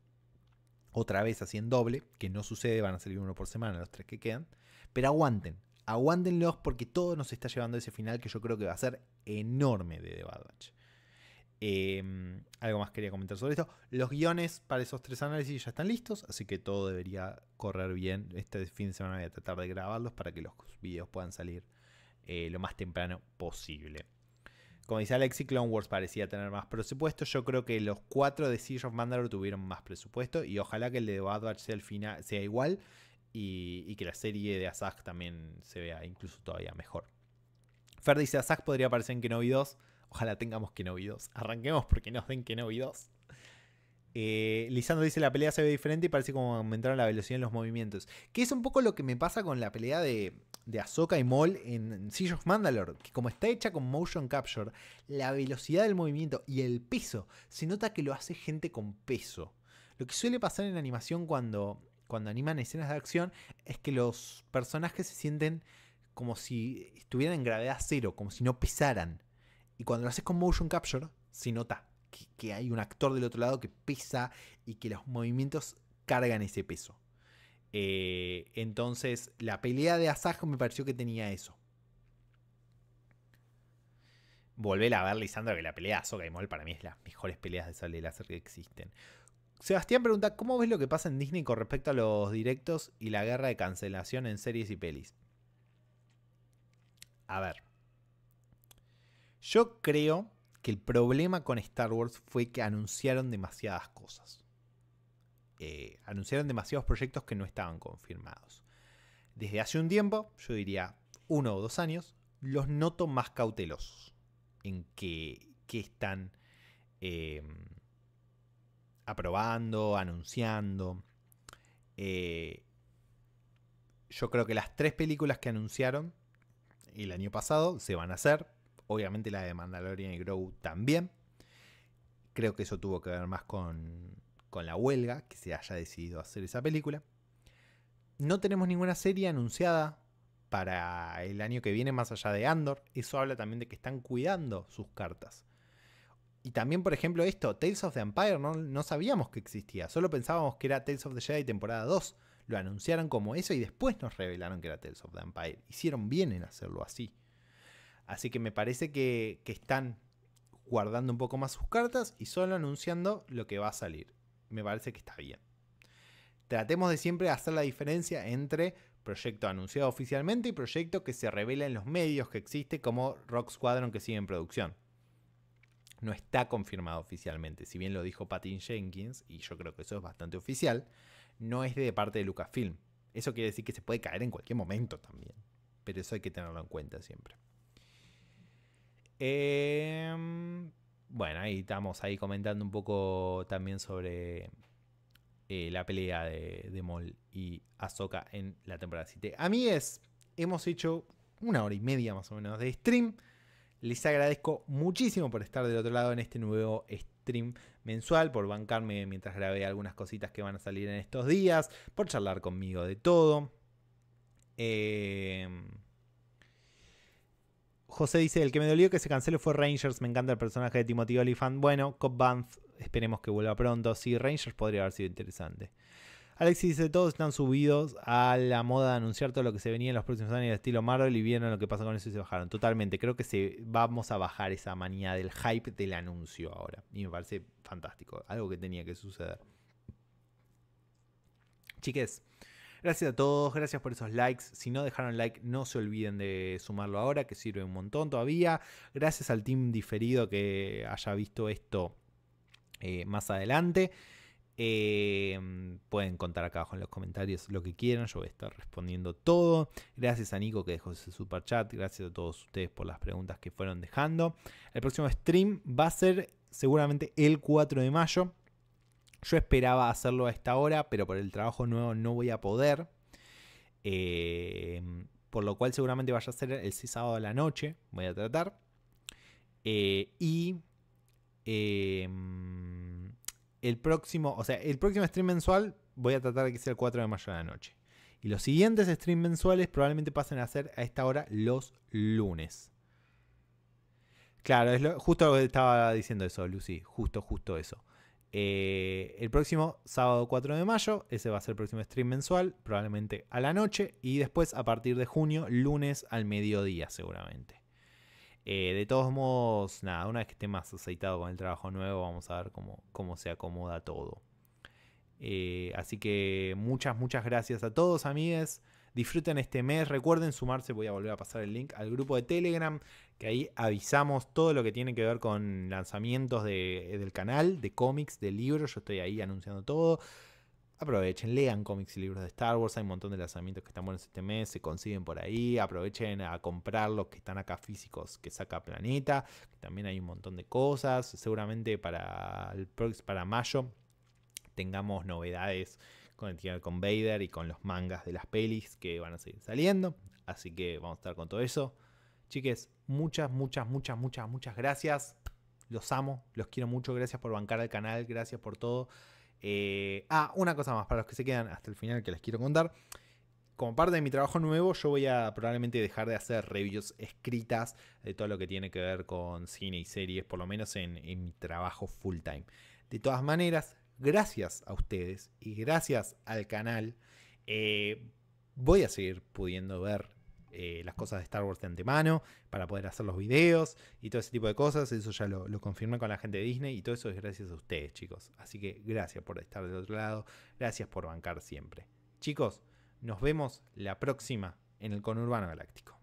otra vez en doble, que no sucede, van a salir uno por semana los tres que quedan, pero aguanten, aguántenlos porque todo nos está llevando a ese final que yo creo que va a ser enorme de The Bad Batch. Em, algo más quería comentar sobre esto. Los guiones para esos tres análisis ya están listos, así que todo debería correr bien. Este fin de semana voy a tratar de grabarlos para que los videos puedan salir eh, lo más temprano posible. Como dice Alexi, Clone Wars parecía tener más presupuesto. Yo creo que los cuatro de Siege of Mandalore tuvieron más presupuesto. Y ojalá que el de Bad Batch sea, igual. Y, que la serie de Azag también se vea incluso todavía mejor. Fer dice: Azag podría aparecer en Kenobi 2. Ojalá tengamos Kenobi 2. Arranquemos porque nos den Kenobi 2. Eh, Lisandro dice la pelea se ve diferente y parece como aumentaron la velocidad en los movimientos. Que es un poco lo que me pasa con la pelea de, de Ahsoka y Maul en Siege of Mandalore. Que como está hecha con motion capture, la velocidad del movimiento y el peso, se nota que lo hace gente con peso. Lo que suele pasar en animación cuando, cuando animan escenas de acción es que los personajes se sienten como si estuvieran en gravedad cero, como si no pesaran. Y cuando lo haces con motion capture, se nota que, hay un actor del otro lado que pesa y que los movimientos cargan ese peso. Eh, entonces, la pelea de Asajo me pareció que tenía eso. Volver a ver, Lisandro, que la pelea de Azoka y Mol para mí es las mejores peleas de sable láser que existen. Sebastián pregunta, ¿cómo ves lo que pasa en Disney con respecto a los directos y la guerra de cancelación en series y pelis? A ver. Yo creo que el problema con Star Wars fue que anunciaron demasiadas cosas. Eh, anunciaron demasiados proyectos que no estaban confirmados. Desde hace un tiempo, yo diría uno o dos años, los noto más cautelosos en que están em, aprobando, anunciando. Eh, yo creo que las tres películas que anunciaron el año pasado se van a hacer obviamente la de Mandalorian y Grow también. Creo que eso tuvo que ver más con, la huelga, que se haya decidido hacer esa película. No tenemos ninguna serie anunciada para el año que viene más allá de Andor. Eso habla también de que están cuidando sus cartas. Y también, por ejemplo, esto, Tales of the Empire, no, no sabíamos que existía. Solo pensábamos que era Tales of the Jedi temporada 2. Lo anunciaron como eso y después nos revelaron que era Tales of the Empire. Hicieron bien en hacerlo así. Así que me parece que, están guardando un poco más sus cartas y solo anunciando lo que va a salir. Me parece que está bien. Tratemos de siempre hacer la diferencia entre proyecto anunciado oficialmente y proyecto que se revela en los medios que existe como Rock Squadron que sigue en producción. No está confirmado oficialmente, si bien lo dijo Patin Jenkins, y yo creo que eso es bastante oficial, no es de parte de Lucasfilm. Eso quiere decir que se puede caer en cualquier momento también, pero eso hay que tenerlo en cuenta siempre. Em, bueno, ahí estamos ahí comentando un poco también sobre eh, la pelea de, de Mol y Ahsoka en la temporada 7. A mí es, hemos hecho una hora y media más o menos de stream. Les agradezco muchísimo por estar del otro lado en este nuevo stream mensual, por bancarme mientras grabé algunas cositas que van a salir en estos días, por charlar conmigo de todo. Eh, José dice, el que me dolió que se cancele fue Rangers, me encanta el personaje de Timothy Olyphant. Bueno, Cobb Banff, esperemos que vuelva pronto. Sí, Rangers podría haber sido interesante. Alexis dice, todos están subidos a la moda de anunciar todo lo que se venía en los próximos años de estilo Marvel y vieron lo que pasa con eso y se bajaron. Totalmente, creo que vamos a bajar esa manía del hype del anuncio ahora. Y me parece fantástico, algo que tenía que suceder. Chiques, Gracias a todos, gracias por esos likes. Si no dejaron like, no se olviden de sumarlo ahora, que sirve un montón todavía. Gracias al team diferido que haya visto esto eh, más adelante. Em, pueden contar acá abajo en los comentarios lo que quieran, yo voy a estar respondiendo todo. Gracias a Nico que dejó ese super chat, gracias a todos ustedes por las preguntas que fueron dejando. El próximo stream va a ser seguramente el 4 de mayo. Yo esperaba hacerlo a esta hora, pero por el trabajo nuevo no voy a poder. Em, por lo cual seguramente vaya a ser el sábado de la noche. Voy a tratar. Eh, y em, el próximo, o sea, el próximo stream mensual voy a tratar de que sea el 4 de mayo de la noche. Y los siguientes streams mensuales probablemente pasen a ser a esta hora los lunes. Claro, es lo, justo lo que estaba diciendo eso, Lucy. Justo, justo eso. Eh, el próximo sábado 4 de mayo, ese va a ser el próximo stream mensual, probablemente a la noche, y después a partir de junio, lunes al mediodía seguramente. Eh, de todos modos, nada, una vez que esté más aceitado con el trabajo nuevo, vamos a ver cómo, cómo se acomoda todo. Eh, así que muchas, muchas gracias a todos, amigues. Disfruten este mes. Recuerden sumarse, voy a volver a pasar el link al grupo de Telegram que ahí avisamos todo lo que tiene que ver con lanzamientos eh, del canal, de cómics, de libros, yo estoy ahí anunciando todo. Aprovechen, lean cómics y libros de Star Wars, hay un montón de lanzamientos que están buenos este mes, se consiguen por ahí, aprovechen a comprar los que están acá físicos que saca Planeta, también hay un montón de cosas, seguramente para, el, para mayo tengamos novedades con el con Vader y con los mangas de las pelis que van a seguir saliendo. Así que vamos a estar con todo eso. Chiques, muchas, muchas, muchas, muchas, muchas gracias. Los amo, los quiero mucho. Gracias por bancar al canal, gracias por todo. Eh, ah, una cosa más para los que se quedan hasta el final que les quiero contar. Como parte de mi trabajo nuevo, yo voy a probablemente dejar de hacer reviews escritas de todo lo que tiene que ver con cine y series, por lo menos en, mi trabajo full time. De todas maneras, gracias a ustedes y gracias al canal, eh, voy a seguir pudiendo ver eh, las cosas de Star Wars de antemano, para poder hacer los videos y todo ese tipo de cosas. Eso ya lo, lo confirmé con la gente de Disney y todo eso es gracias a ustedes, chicos. Así que gracias por estar del otro lado, gracias por bancar siempre. Chicos, nos vemos la próxima en el Conurbano Galáctico.